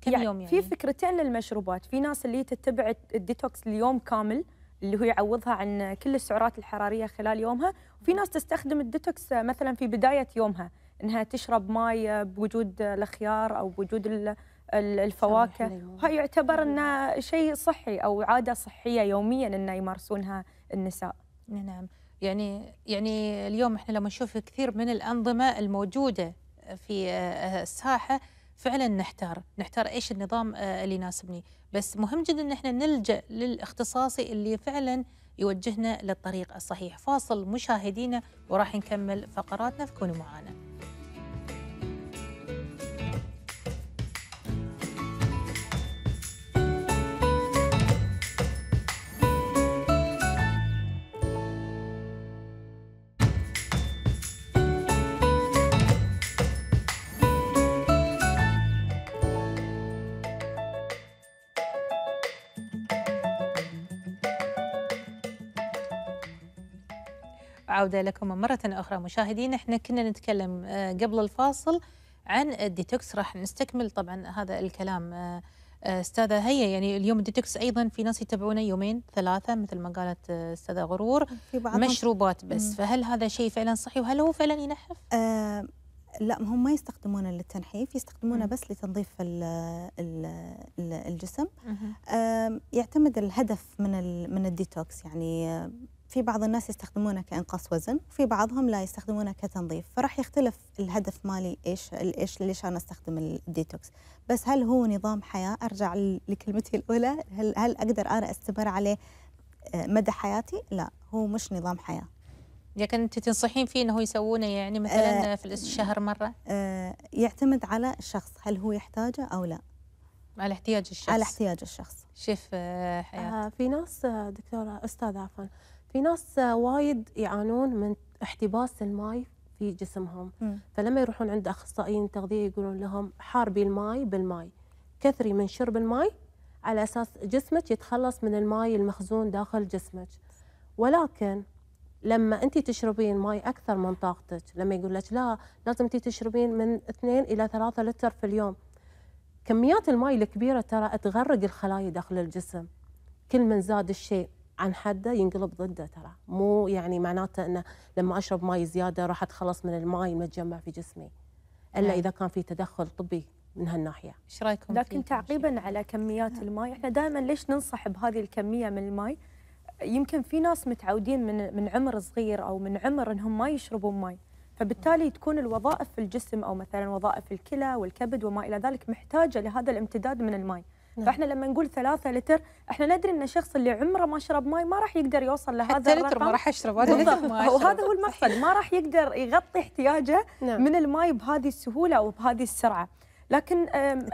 كم يعني يوم يعني في فكرتين للمشروبات في ناس اللي تتبع الديتوكس اليوم كامل اللي هو يعوضها عن كل السعرات الحراريه خلال يومها وفي ناس تستخدم الديتوكس مثلا في بدايه يومها انها تشرب ماي بوجود الخيار او بوجود الفواكه هاي يعتبر انه شيء صحي او عاده صحيه يوميا انه يمارسونها النساء نعم يعني يعني اليوم احنا لما نشوف كثير من الانظمه الموجوده في آه، الساحه فعلا نحتار نحتار ايش النظام آه، اللي يناسبني بس مهم جدا ان احنا نلجا للاختصاصي اللي فعلا يوجهنا للطريق الصحيح فاصل مشاهدينا وراح نكمل فقراتنا فكونوا معنا عودة لكم مرة أخرى مشاهدين احنا كنا نتكلم آه، قبل الفاصل عن الديتوكس راح نستكمل طبعا هذا الكلام آه، آه، استاذه هيا يعني اليوم الديتوكس ايضا في ناس يتبعونه يومين ثلاثه مثل ما قالت استاذه غرور في مشروبات بس مم. فهل هذا شيء فعلا صحي وهل هو فعلا ينحف؟ آه لا هم ما يستخدمونه للتنحيف يستخدمونه بس لتنظيف الـ الـ الـ الجسم آه يعتمد الهدف من من الديتوكس يعني في بعض الناس يستخدمونه كانقاص وزن وفي بعضهم لا يستخدمونه كتنظيف فراح يختلف الهدف مالي ايش ايش ليش انا استخدم الديتوكس بس هل هو نظام حياه ارجع لكلمتي الاولى هل هل اقدر انا استمر عليه آه، مدى حياتي لا هو مش نظام حياه لكن انت تنصحين فيه انه يسوونه يعني آه، مثلا آه في الشهر مره آه يعتمد على الشخص هل هو يحتاجه او لا على احتياج الشخص على احتياج الشخص شوف آه، حياه آه في ناس دكتوره استاذه عفوا في ناس وايد يعانون من احتباس الماي في جسمهم م. فلما يروحون عند اخصائيين تغذيه يقولون لهم حاربي الماي بالماي كثري من شرب الماي على اساس جسمك يتخلص من الماي المخزون داخل جسمك ولكن لما انت تشربين ماي اكثر من طاقتك لما يقول لك لا لازم انت تشربين من 2 الى 3 لتر في اليوم كميات الماي الكبيره ترى تغرق الخلايا داخل الجسم كل من زاد الشيء عن حده ينقلب ضده ترى مو يعني معناته انه لما اشرب ماي زياده راح اتخلص من الماي المتجمع في جسمي الا نعم. اذا كان في تدخل طبي من هالناحيه ايش رايكم لكن تعقيبا على كميات نعم. الماي احنا دائما ليش ننصح بهذه الكميه من الماي يمكن في ناس متعودين من من عمر صغير او من عمر انهم ما يشربون ماي فبالتالي تكون الوظائف في الجسم او مثلا وظائف الكلى والكبد وما الى ذلك محتاجه لهذا الامتداد من الماي نعم. فاحنا لما نقول ثلاثة لتر احنا ندري ان الشخص اللي عمره ما شرب ماي ما راح يقدر يوصل لهذا حتى الرقم لتر ما راح يشرب هذا أشرب. وهذا هو المقصد ما راح يقدر يغطي احتياجه نعم. من الماي بهذه السهولة أو بهذه السرعة لكن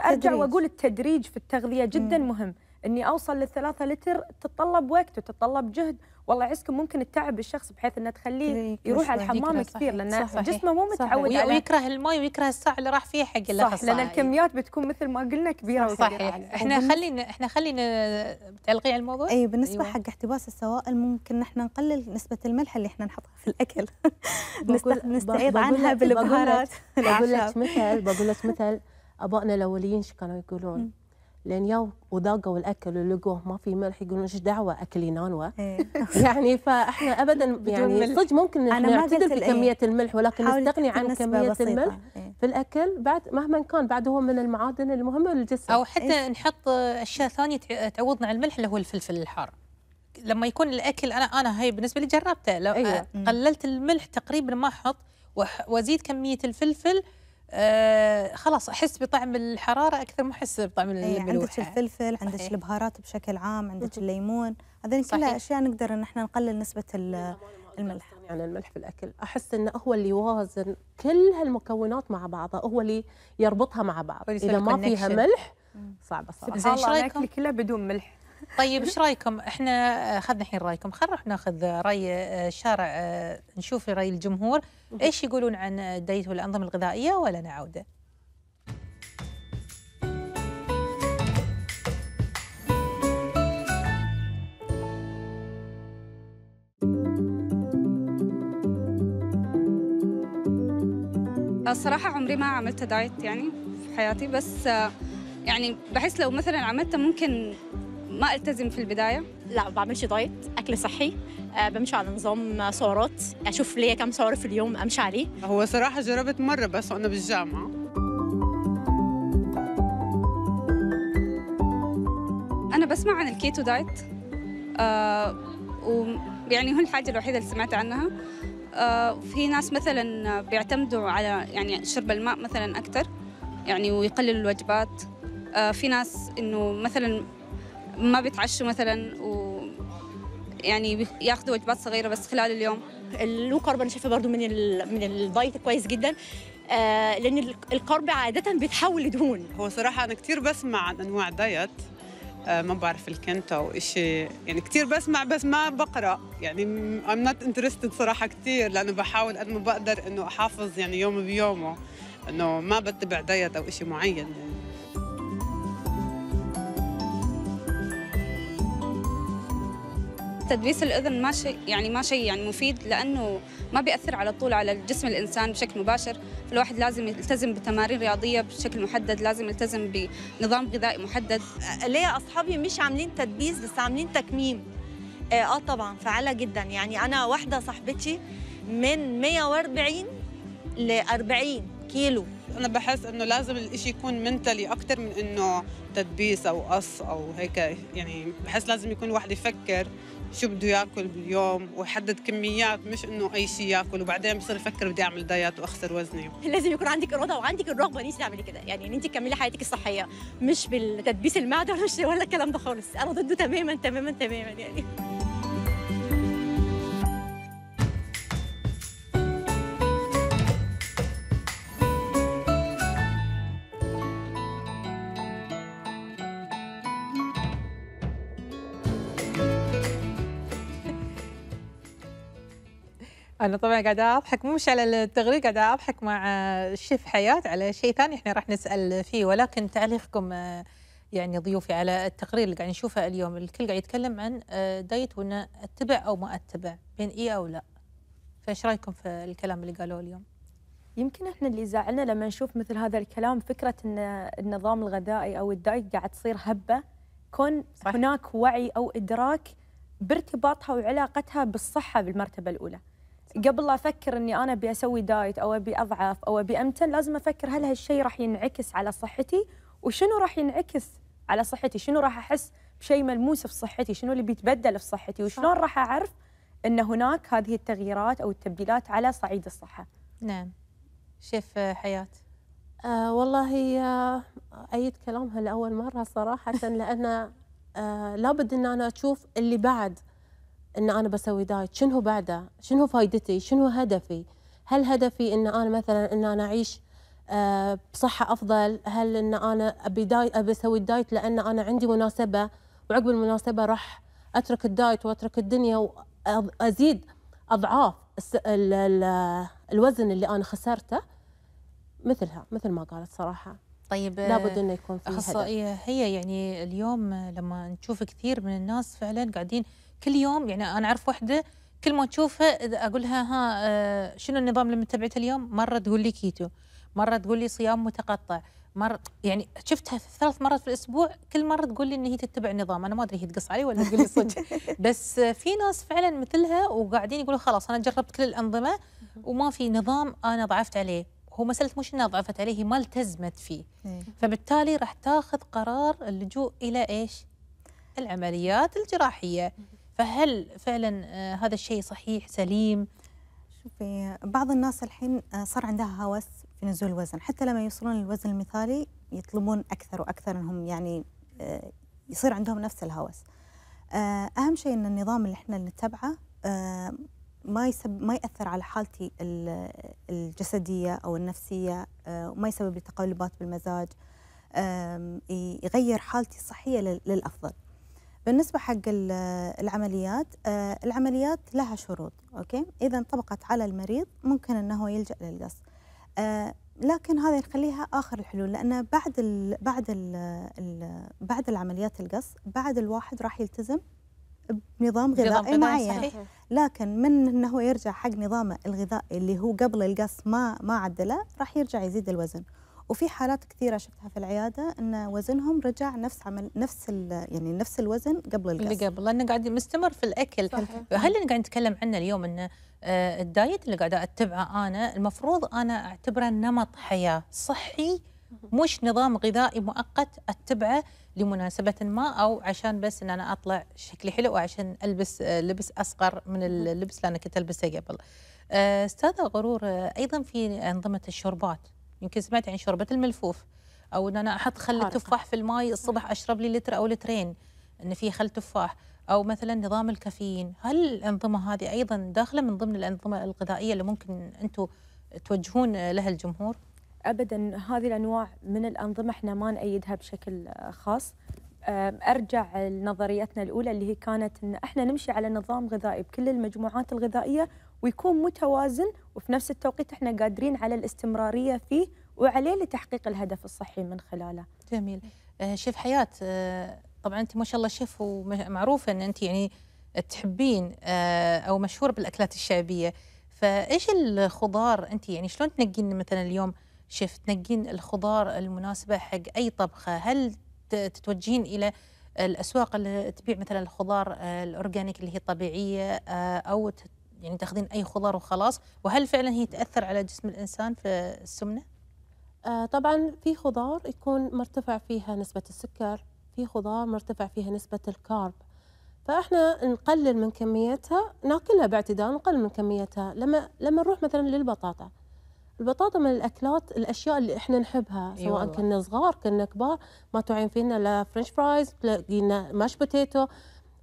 أرجع وأقول التدريج في التغذية جدا مم. مهم اني اوصل للثلاثة لتر تتطلب وقت وتتطلب جهد والله يعزكم ممكن تتعب الشخص بحيث انه تخليه إيه، يروح على الحمام كثير لان جسمه مو متعود على ويكره المي ويكره الساعه اللي راح فيها حق صح لان الكميات بتكون مثل ما قلنا كبيره صحيح, صحيح. يعني. احنا خلينا احنا خلينا تلقي على الموضوع اي بالنسبه أيوة. حق احتباس السوائل ممكن نحن نقلل نسبه الملح اللي احنا نحطها في الاكل نستعيض عنها بالبهارات بقول لك مثل بقول لك مثل ابائنا الاوليين ايش كانوا يقولون لان يو وذاقوا الاكل ولقوه ما في ملح يقولون ايش دعوه اكلي نانوا إيه. يعني فاحنا ابدا يعني صدق ممكن انا ما قلت في كميه الملح ولكن نستغني عن كميه بسيطة. الملح إيه؟ في الاكل بعد مهما كان بعد هو من المعادن المهمه للجسم او حتى إيه؟ نحط اشياء ثانيه تعوضنا عن الملح اللي هو الفلفل الحار لما يكون الاكل انا انا هي بالنسبه لي جربته لو أيوة. قللت الملح تقريبا ما احط وازيد كميه الفلفل آه، خلاص احس بطعم الحراره اكثر ما احس بطعم الملوحه أيه عندك الفلفل صحيح. عندك البهارات بشكل عام عندك الليمون هذين كلها اشياء نقدر ان احنا نقلل نسبه إيه، الملح يعني الملح في الاكل احس انه هو اللي يوازن كل هالمكونات مع بعضها هو اللي يربطها مع بعض اذا ما فيها ملح صعبه صراحه زين شرايكم؟ كله بدون ملح طيب ايش رايكم احنا اخذنا آه، الحين رايكم خلينا نروح ناخذ آه، راي الشارع آه، نشوف راي الجمهور ايش يقولون عن دايت والانظمه الغذائيه ولا نعود الصراحة عمري ما عملت دايت يعني في حياتي بس يعني بحس لو مثلا عملته ممكن ما التزم في البدايه لا ما بعملش دايت اكل صحي أه بمشي على نظام آه، سعرات اشوف ليا كم سعر في اليوم امشي عليه هو صراحه جربت مره بس وانا بالجامعه انا بسمع عن الكيتو دايت آه ويعني هو الحاجه الوحيده اللي سمعت عنها آه في ناس مثلا بيعتمدوا على يعني شرب الماء مثلا اكثر يعني ويقللوا الوجبات آه في ناس انه مثلا ما بيتعشوا مثلا و يعني ياخذوا وجبات صغيره بس خلال اليوم اللو كارب انا شايفه برضه من ال من الدايت كويس جدا آه لان الكارب عاده بيتحول لدهون هو صراحه انا كثير بسمع عن انواع دايت آه ما بعرف الكنتا شيء يعني كثير بسمع بس ما بقرا يعني ام نوت انترستد صراحه كثير لانه بحاول قد ما بقدر انه احافظ يعني يوم بيومه انه ما بتبع دايت او شيء معين يعني. تدبيس الاذن ما شيء يعني ما شيء يعني مفيد لانه ما بياثر على طول على جسم الانسان بشكل مباشر فالواحد لازم يلتزم بتمارين رياضيه بشكل محدد لازم يلتزم بنظام غذائي محدد أه، ليا اصحابي مش عاملين تدبيس بس عاملين تكميم اه, آه طبعا فعالة جدا يعني انا واحده صاحبتي من 140 ل 40 كيلو انا بحس انه لازم الإشي يكون منتلي اكثر من انه تدبيس او قص او هيك يعني بحس لازم يكون الواحد يفكر شو بده ياكل باليوم ويحدد كميات مش انه اي شيء ياكل وبعدين بصير يفكر بدي اعمل دايت واخسر وزني لازم يكون عندك اراده وعندك الرغبه ان تعملي كده يعني ان انت تكملي حياتك الصحيه مش بالتدبيس المعده ولا الكلام ده خالص انا ضده تماما تماما تماما يعني انا طبعا قاعده اضحك مو مش على التغريده قاعده اضحك مع الشيف حياه على شيء ثاني احنا راح نسال فيه ولكن تعليقكم آه، يعني ضيوفي على التقرير اللي قاعد نشوفه اليوم الكل قاعد يتكلم عن آه، دايت وانه اتبع او ما اتبع بين اي او لا فايش رايكم في الكلام اللي قالوه اليوم يمكن احنا اللي زعلنا لما نشوف مثل هذا الكلام فكره ان النظام الغذائي او الدايت قاعد تصير هبه كون صح. هناك وعي او ادراك بارتباطها وعلاقتها بالصحه بالمرتبه الاولى قبل لا افكر اني انا ابي اسوي دايت او ابي اضعف او ابي امتن لازم افكر هل هالشيء راح ينعكس على صحتي وشنو راح ينعكس على صحتي شنو راح احس بشيء ملموس في صحتي شنو اللي بيتبدل في صحتي وشلون راح اعرف ان هناك هذه التغييرات او التبديلات على صعيد الصحه نعم شيف حياه آه والله آه أيد كلامها لأول مرة صراحة لأن آه لابد أن أنا أشوف اللي بعد ان انا بسوي دايت شنو بعده شنو فايدتي شنو هدفي هل هدفي ان انا مثلا ان انا اعيش آه، بصحه افضل هل ان انا ابي دايت ابي اسوي الدايت لان انا عندي مناسبه وعقب المناسبه راح اترك الدايت واترك الدنيا وازيد اضعاف الوزن اللي انا خسرته مثلها مثل ما قالت صراحه طيب آه، لابد انه يكون في اخصائيه هدف. هي يعني اليوم لما نشوف كثير من الناس فعلا قاعدين كل يوم يعني انا اعرف وحده كل ما تشوفها اقول لها ها آه، شنو النظام اللي متبعته اليوم؟ مره تقول لي كيتو، مره تقول لي صيام متقطع، مرة يعني شفتها ثلاث مرات في الاسبوع كل مره تقول لي ان هي تتبع نظام، انا ما ادري هي تقص علي ولا تقول لي صدق، بس في ناس فعلا مثلها وقاعدين يقولوا خلاص انا جربت كل الانظمه وما في نظام انا ضعفت عليه، هو مسألة مش أنها ضعفت عليه ما التزمت فيه إيه. فبالتالي راح تاخذ قرار اللجوء إلى إيش العمليات الجراحية فهل فعلا آه، هذا الشيء صحيح سليم شوفي بعض الناس الحين آه، صار عندها هوس في نزول الوزن حتى لما يوصلون للوزن المثالي يطلبون أكثر وأكثر أنهم يعني آه، يصير عندهم نفس الهوس أهم شيء أن النظام اللي احنا نتبعه ما يسب ما ياثر على حالتي الجسديه او النفسيه آه، وما يسبب لي تقلبات بالمزاج يغير حالتي الصحيه للافضل بالنسبه حق العمليات آه، العمليات لها شروط اوكي اذا انطبقت على المريض ممكن انه يلجا للقص آه، لكن هذا نخليها اخر الحلول لان بعد الـ بعد الـ بعد العمليات القص بعد الواحد راح يلتزم بنظام غذائي معين صحيح. لكن من انه هو يرجع حق نظامه الغذائي اللي هو قبل القص ما ما عدله راح يرجع يزيد الوزن وفي حالات كثيره شفتها في العياده ان وزنهم رجع نفس عمل نفس يعني نفس الوزن قبل القص اللي قبل لانه قاعد مستمر في الاكل صحيح. هل اللي قاعد نتكلم عنه اليوم انه آه، الدايت اللي قاعده اتبعه انا المفروض انا اعتبره نمط حياه صحي مش نظام غذائي مؤقت اتبعه لمناسبه ما او عشان بس ان انا اطلع شكلي حلو وعشان البس آه، لبس اصغر من اللبس اللي انا كنت البسه قبل. آه، استاذه غرور آه، ايضا في انظمه الشربات يمكن سمعت عن شوربه الملفوف او ان انا احط خل التفاح في الماي الصبح اشرب لي لتر او لترين ان في خل تفاح او مثلا نظام الكافيين، هل الانظمه هذه ايضا داخله من ضمن الانظمه الغذائيه اللي ممكن انتم توجهون لها الجمهور؟ ابدا هذه الانواع من الانظمه احنا ما نأيدها بشكل خاص ارجع لنظريتنا الاولى اللي هي كانت ان احنا نمشي على نظام غذائي بكل المجموعات الغذائيه ويكون متوازن وفي نفس التوقيت احنا قادرين على الاستمراريه فيه وعليه لتحقيق الهدف الصحي من خلاله. جميل. أه، شيف حياه أه، طبعا انت ما شاء الله شيف ومعروفه ان انت يعني تحبين أه، او مشهوره بالاكلات الشعبيه فايش الخضار انت يعني شلون تنقين مثلا اليوم شيف تنقين الخضار المناسبة حق أي طبخة هل تتوجهين إلى الأسواق اللي تبيع مثلا الخضار آه، الأورجانيك اللي هي طبيعية آه، أو يعني تاخذين أي خضار وخلاص وهل فعلا هي تأثر على جسم الإنسان في السمنة؟ آه، طبعا في خضار يكون مرتفع فيها نسبة السكر في خضار مرتفع فيها نسبة الكارب فاحنا نقلل من كميتها ناكلها باعتدال نقلل من كميتها لما لما نروح مثلا للبطاطا البطاطا من الاكلات الاشياء اللي احنا نحبها سواء أيوة كنا صغار كنا كبار ما توعين فينا لا فرنش فرايز تلاقينا ماش بوتيتو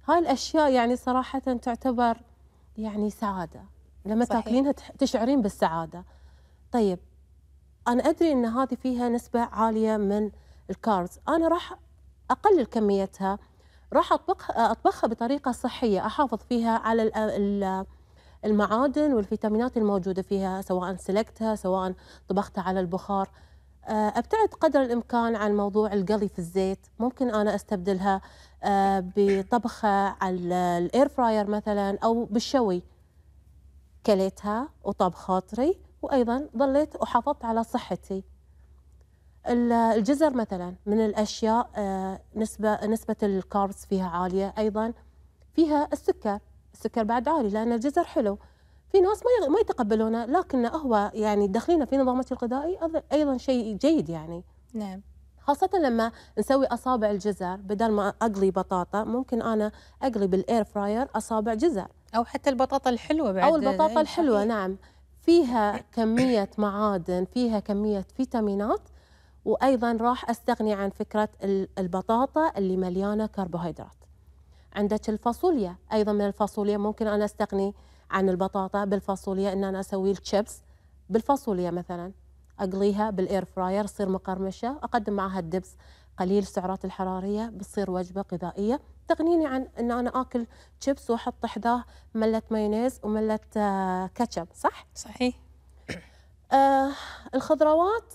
هاي الاشياء يعني صراحه تعتبر يعني سعاده لما صحيح. تاكلينها تشعرين بالسعاده طيب انا ادري ان هذه فيها نسبه عاليه من الكارز انا راح اقلل كميتها راح اطبخها اطبخها بطريقه صحيه احافظ فيها على المعادن والفيتامينات الموجودة فيها سواء سلكتها سواء طبختها على البخار آه، ابتعد قدر الامكان عن موضوع القلي في الزيت ممكن انا استبدلها آه، بطبخه على الاير فراير مثلا او بالشوي كليتها وطاب خاطري وايضا ظليت وحافظت على صحتي الجزر مثلا من الاشياء آه، نسبه نسبه الكاربس فيها عاليه ايضا فيها السكر السكر بعد عالي لان الجزر حلو في ناس ما ما يتقبلونه لكن هو يعني دخلينا في نظامة الغذائي ايضا شيء جيد يعني نعم خاصة لما نسوي أصابع الجزر بدل ما أقلي بطاطا ممكن أنا أقلي بالإير فراير أصابع جزر أو حتى البطاطا الحلوة بعد أو البطاطا إيه، الحلوة نعم فيها كمية معادن فيها كمية فيتامينات وأيضا راح أستغني عن فكرة البطاطا اللي مليانة كربوهيدرات عندك الفاصوليا ايضا من الفاصوليا ممكن انا استغني عن البطاطا بالفاصوليا ان انا اسوي الشيبس بالفاصوليا مثلا اقليها بالاير فراير تصير مقرمشه اقدم معها الدبس قليل السعرات الحراريه بتصير وجبه غذائيه تغنيني عن ان انا اكل شيبس واحط حذاه مله مايونيز ومله آه، كاتشب صح صحيح آه الخضروات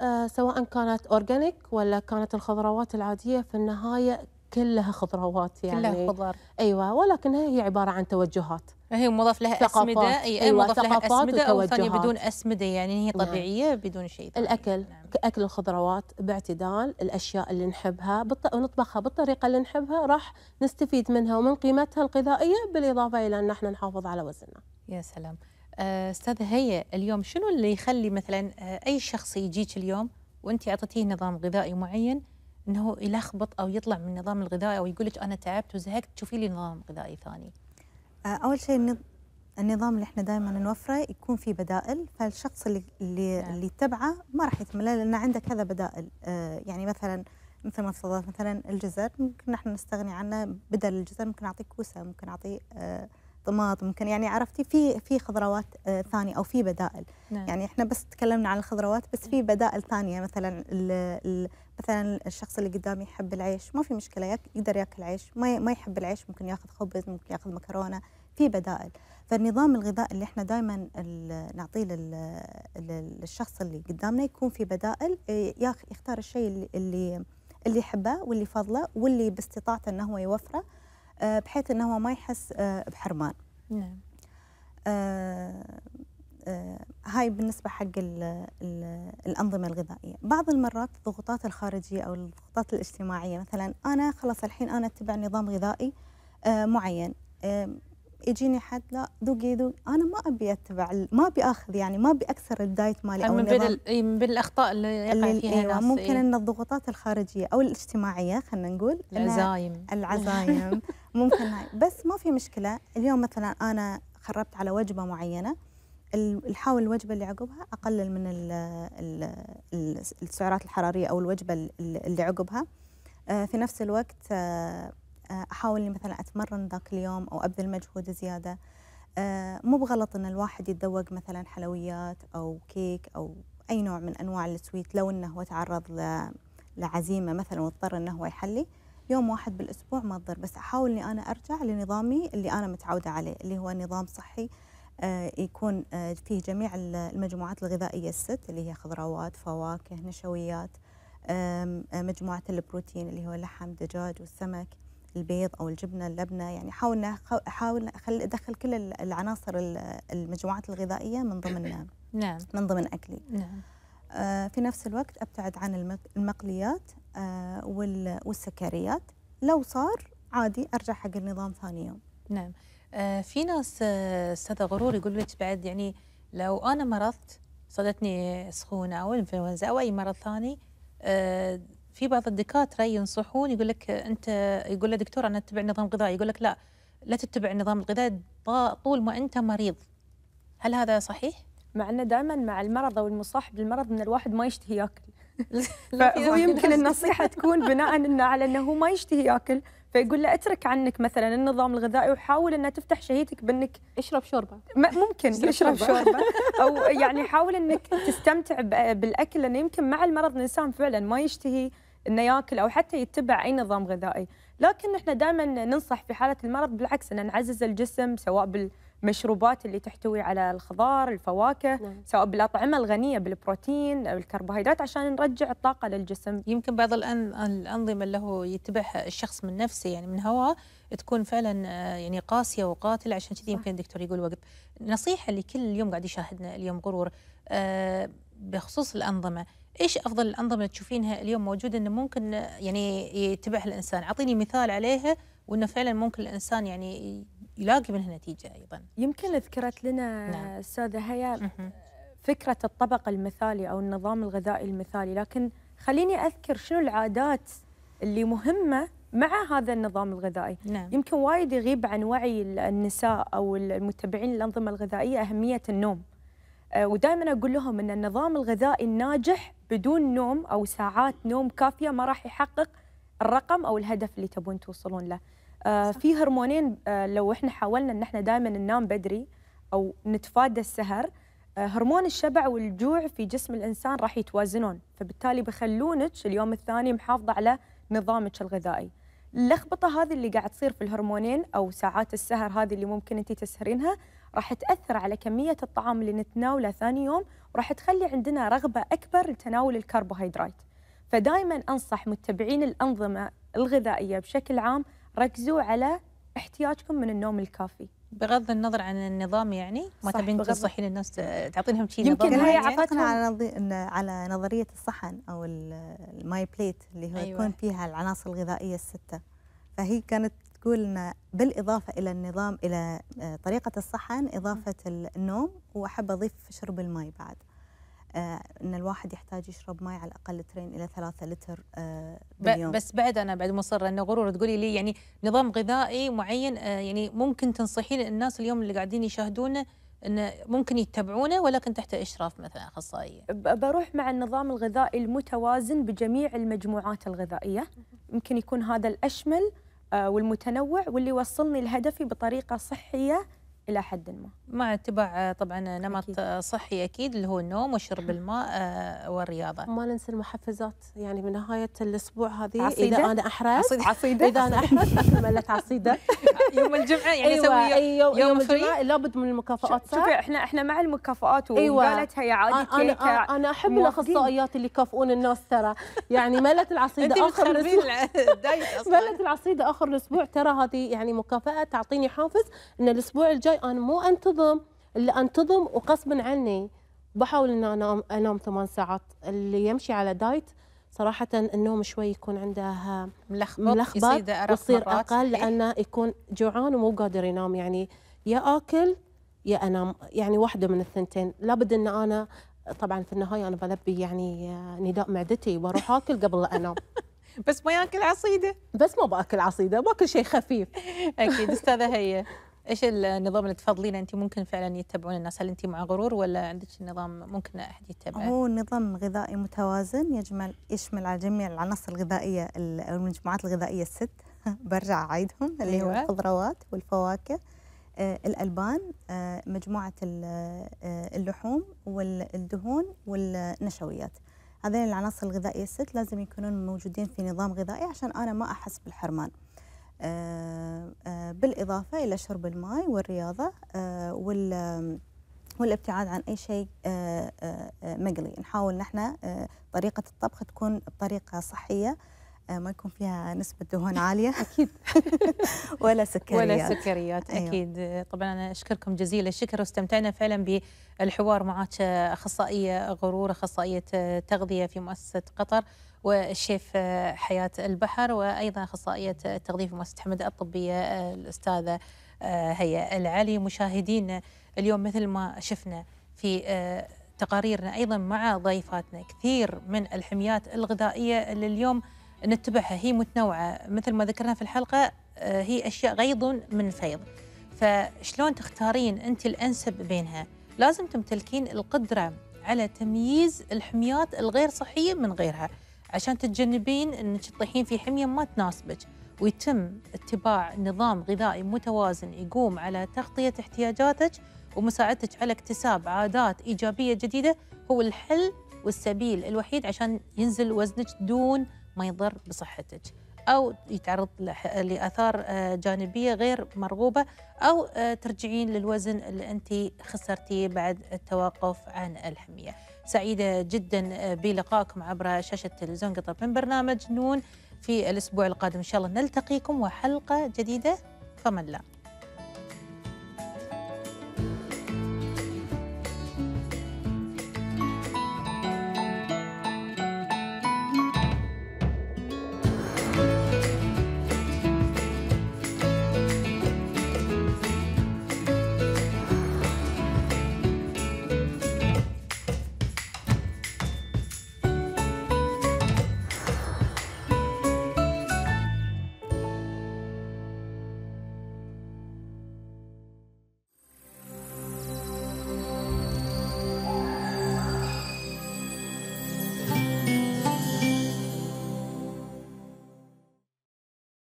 آه سواء كانت اورجانيك ولا كانت الخضروات العاديه في النهايه كلها خضروات يعني كلها خضار ايوه ولكنها هي عباره عن توجهات هي مضاف لها اسمده اي أيوة،, أيوة مضاف لها اسمده او ثانيه بدون اسمده يعني هي نعم. طبيعيه نعم. بدون شيء طبيعي. الاكل نعم. اكل الخضروات باعتدال الاشياء اللي نحبها بط... ونطبخها بالطريقه اللي نحبها راح نستفيد منها ومن قيمتها الغذائيه بالاضافه الى ان احنا نحافظ على وزننا يا سلام آه، استاذه هي اليوم شنو اللي يخلي مثلا آه، اي شخص يجيك اليوم وانت اعطيتيه نظام غذائي معين انه يلخبط او يطلع من النظام الغذائي او يقول لك انا تعبت وزهقت شوفي لي نظام غذائي ثاني؟ آه، اول شيء النظام اللي احنا دائما نوفره يكون فيه بدائل فالشخص اللي اللي, نعم. اللي يتبعه ما راح يتمله لان عندك كذا بدائل آه، يعني مثلا مثل ما تفضلت مثلا الجزر ممكن نحن نستغني عنه بدل الجزر ممكن اعطيه كوسه ممكن اعطيه آه، طماط ممكن يعني عرفتي في في خضروات ثانيه او في بدائل نعم. يعني احنا بس تكلمنا عن الخضروات بس نعم. في بدائل ثانيه مثلا مثلا الشخص اللي قدامي يحب العيش ما في مشكله يقدر ياكل عيش ما ما يحب العيش ممكن ياخذ خبز ممكن ياخذ مكرونه في بدائل فالنظام الغذائي اللي احنا دائما نعطيه للشخص اللي قدامنا يكون في بدائل إيه، يختار الشيء اللي اللي يحبه واللي فضله واللي باستطاعته انه هو يوفره آه، بحيث انه هو ما يحس آه، بحرمان نعم آه، آه، هاي بالنسبة حق الـ الـ الأنظمة الغذائية بعض المرات الضغوطات الخارجية أو الضغوطات الاجتماعية مثلا أنا خلاص الحين أنا أتبع نظام غذائي آه، معين آه، يجيني حد لا ذوقي ذوق انا ما ابي اتبع ما ابي اخذ يعني ما ابي اكسر الدايت مالي او من بين اي من بين الاخطاء اللي يقع فيها أيوة ممكن إيه؟ ان الضغوطات الخارجيه او الاجتماعيه خلينا نقول العزايم العزايم ممكن هاي بس ما في مشكله اليوم مثلا انا خربت على وجبه معينه الحاول الوجبه اللي عقبها اقلل من السعرات الحراريه او الوجبه اللي عقبها آه، في نفس الوقت آه، آه، احاول اني مثلا اتمرن ذاك اليوم او ابذل مجهود زياده مو بغلط ان الواحد يتذوق مثلا حلويات او كيك او اي نوع من انواع السويت لو انه هو تعرض لعزيمه مثلا واضطر انه هو يحلي يوم واحد بالاسبوع ما تضر بس احاول اني انا ارجع لنظامي اللي انا متعوده عليه اللي هو نظام صحي آه، يكون آه، فيه جميع المجموعات الغذائية الست اللي هي خضروات فواكه نشويات آه، مجموعة البروتين اللي هو اللحم دجاج والسمك البيض او الجبنه اللبنه يعني حاول احاول اخلي ادخل كل العناصر المجموعات الغذائيه من ضمن نعم من ضمن اكلي نعم في نفس الوقت ابتعد عن المقليات والسكريات لو صار عادي ارجع حق النظام ثاني يوم نعم آه، في ناس آه، استاذه غرور يقول لك بعد يعني لو انا مرضت صدتني سخونه او انفلونزا او اي مرض ثاني آه، في بعض الدكاتره ينصحون يقول لك انت يقول له دكتور انا اتبع نظام غذائي يقول لك لا لا تتبع النظام الغذائي طول ما انت مريض هل هذا صحيح؟ مع انه دائما مع المرض او المصاحب للمرض ان الواحد ما يشتهي ياكل فهو يمكن النصيحه تكون بناء انه على انه هو ما يشتهي ياكل فيقول له اترك عنك مثلا النظام الغذائي وحاول انه تفتح شهيتك بانك اشرب شوربه ممكن اشرب شوربه او يعني حاول انك تستمتع بالاكل لانه يمكن مع المرض الانسان فعلا ما يشتهي انه ياكل او حتى يتبع اي نظام غذائي لكن احنا دائما ننصح في حاله المرض بالعكس ان نعزز الجسم سواء بال المشروبات اللي تحتوي على الخضار الفواكه نعم. سواء بالاطعمه الغنيه بالبروتين او الكربوهيدرات عشان نرجع الطاقه للجسم يمكن بعض الانظمه اللي هو يتبعها الشخص من نفسه يعني من هواه تكون فعلا آه، يعني قاسيه وقاتله عشان كذي يمكن الدكتور يقول وقت نصيحه لكل اليوم قاعد يشاهدنا اليوم غرور آه، بخصوص الانظمه ايش افضل الانظمه اللي تشوفينها اليوم موجوده انه ممكن آه، يعني يتبعها الانسان اعطيني مثال عليها وانه فعلا ممكن الانسان يعني يلاقي منها نتيجه ايضا. يمكن ذكرت لنا نعم. استاذه هيا فكره الطبق المثالي او النظام الغذائي المثالي، لكن خليني اذكر شنو العادات اللي مهمه مع هذا النظام الغذائي نعم. يمكن وايد يغيب عن وعي النساء او المتبعين الانظمه الغذائيه اهميه النوم آه، ودائما اقول لهم ان النظام الغذائي الناجح بدون نوم او ساعات نوم كافيه ما راح يحقق الرقم او الهدف اللي تبون توصلون له آه، في هرمونين آه، لو احنا حاولنا ان احنا دائما ننام بدري او نتفادى السهر آه، هرمون الشبع والجوع في جسم الانسان راح يتوازنون فبالتالي بخلونك اليوم الثاني محافظه على نظامك الغذائي اللخبطه هذه اللي قاعد تصير في الهرمونين او ساعات السهر هذه اللي ممكن انت تسهرينها راح تاثر على كميه الطعام اللي نتناوله ثاني يوم وراح تخلي عندنا رغبه اكبر لتناول الكربوهيدرات فدائما انصح متبعين الانظمه الغذائيه بشكل عام ركزوا على احتياجكم من النوم الكافي بغض النظر عن النظام يعني ما تبين تصحين الناس آه، تعطينهم شيء يمكن هي عطتنا على نظ... على نظريه الصحن او الماي بليت اللي هو أيوة. يكون فيها العناصر الغذائيه السته فهي كانت تقول لنا بالاضافه الى النظام الى آه، طريقه الصحن اضافه النوم واحب اضيف شرب الماي بعد آه، ان الواحد يحتاج يشرب ماي على الاقل لترين الى ثلاثة لتر آه، باليوم بس بعد انا بعد مصره انه غرور تقولي لي يعني نظام غذائي معين آه، يعني ممكن تنصحين الناس اليوم اللي قاعدين يشاهدونه انه ممكن يتبعونه ولكن تحت اشراف مثلا اخصائيه. بروح مع النظام الغذائي المتوازن بجميع المجموعات الغذائيه، يمكن يكون هذا الاشمل والمتنوع واللي يوصلني لهدفي بطريقه صحيه الى حد ما مع اتباع آه، طبعا نمط أكيد. صحي اكيد اللي هو النوم وشرب الماء آه، والرياضه ما ننسى المحفزات يعني بنهايه الاسبوع هذه عصيدة. اذا انا احرز عصيده اذا انا احرز ملت عصيده يوم الجمعه يعني أيوة. اسوي أيوة. يوم, يوم الجمعه لابد من المكافآت صح؟ شوفي احنا احنا مع المكافآت أيوة. وقالتها يا عادي كيكه انا, أنا احب الاخصائيات اللي يكافئون الناس ترى يعني ملت العصيده اخر الاسبوع ملت العصيده اخر الاسبوع ترى هذه يعني مكافاه تعطيني حافز ان الاسبوع الجاي انا مو انتظم اللي انتظم وقصبا عني بحاول ان انا انام ثمان ساعات اللي يمشي على دايت صراحة النوم شوي يكون عندها ملخبط, يصير أقل إيه. لأنه يكون جوعان ومو قادر ينام يعني يا آكل يا أنام يعني واحدة من الثنتين لابد أن أنا طبعا في النهاية أنا بلبي يعني آه، نداء معدتي وأروح آكل قبل لا أنام بس ما ياكل عصيدة بس ما باكل عصيدة باكل شيء خفيف أكيد أستاذة هي ايش النظام اللي تفضلينه انت ممكن فعلا يتبعون الناس هل انت مع غرور ولا عندك نظام ممكن احد يتبعه هو نظام غذائي متوازن يجمل يشمل على جميع العناصر الغذائيه او المجموعات الغذائيه الست برجع اعيدهم اللي أيوة. هو الخضروات والفواكه آه الالبان آه مجموعه آه، اللحوم والدهون والنشويات هذين العناصر الغذائيه الست لازم يكونون موجودين في نظام غذائي عشان انا ما احس بالحرمان آه، آه، بالإضافة إلى شرب الماء والرياضة آه، وال والابتعاد عن أي شيء مقلي نحاول نحن طريقة الطبخ تكون بطريقة صحية آه، ما يكون فيها نسبة دهون عالية أكيد ولا سكريات ولا سكريات أيوه. أكيد أيوه. طبعا أنا أشكركم جزيل الشكر واستمتعنا فعلا بالحوار معك أخصائية غرور أخصائية تغذية في مؤسسة قطر والشيف حياة البحر وأيضا أخصائية التغذية في مؤسسة حمد الطبية الأستاذة هيا العلي مشاهدين اليوم مثل ما شفنا في آه، تقاريرنا أيضا مع ضيفاتنا كثير من الحميات الغذائية اللي اليوم نتبعها هي متنوعة مثل ما ذكرنا في الحلقة آه، هي أشياء غيض من فيض فشلون تختارين أنت الأنسب بينها لازم تمتلكين القدرة على تمييز الحميات الغير صحية من غيرها عشان تتجنبين أنك تطيحين في حمية ما تناسبك ويتم اتباع نظام غذائي متوازن يقوم على تغطية احتياجاتك ومساعدتك على اكتساب عادات إيجابية جديدة هو الحل والسبيل الوحيد عشان ينزل وزنك دون ما يضر بصحتك او يتعرض لاثار آه، جانبيه غير مرغوبه او آه، ترجعين للوزن اللي انت خسرتيه بعد التوقف عن الحميه. سعيده جدا آه، بلقائكم عبر شاشه تلفزيون قطر من برنامج نون في الاسبوع القادم ان شاء الله نلتقيكم وحلقه جديده فمن لا.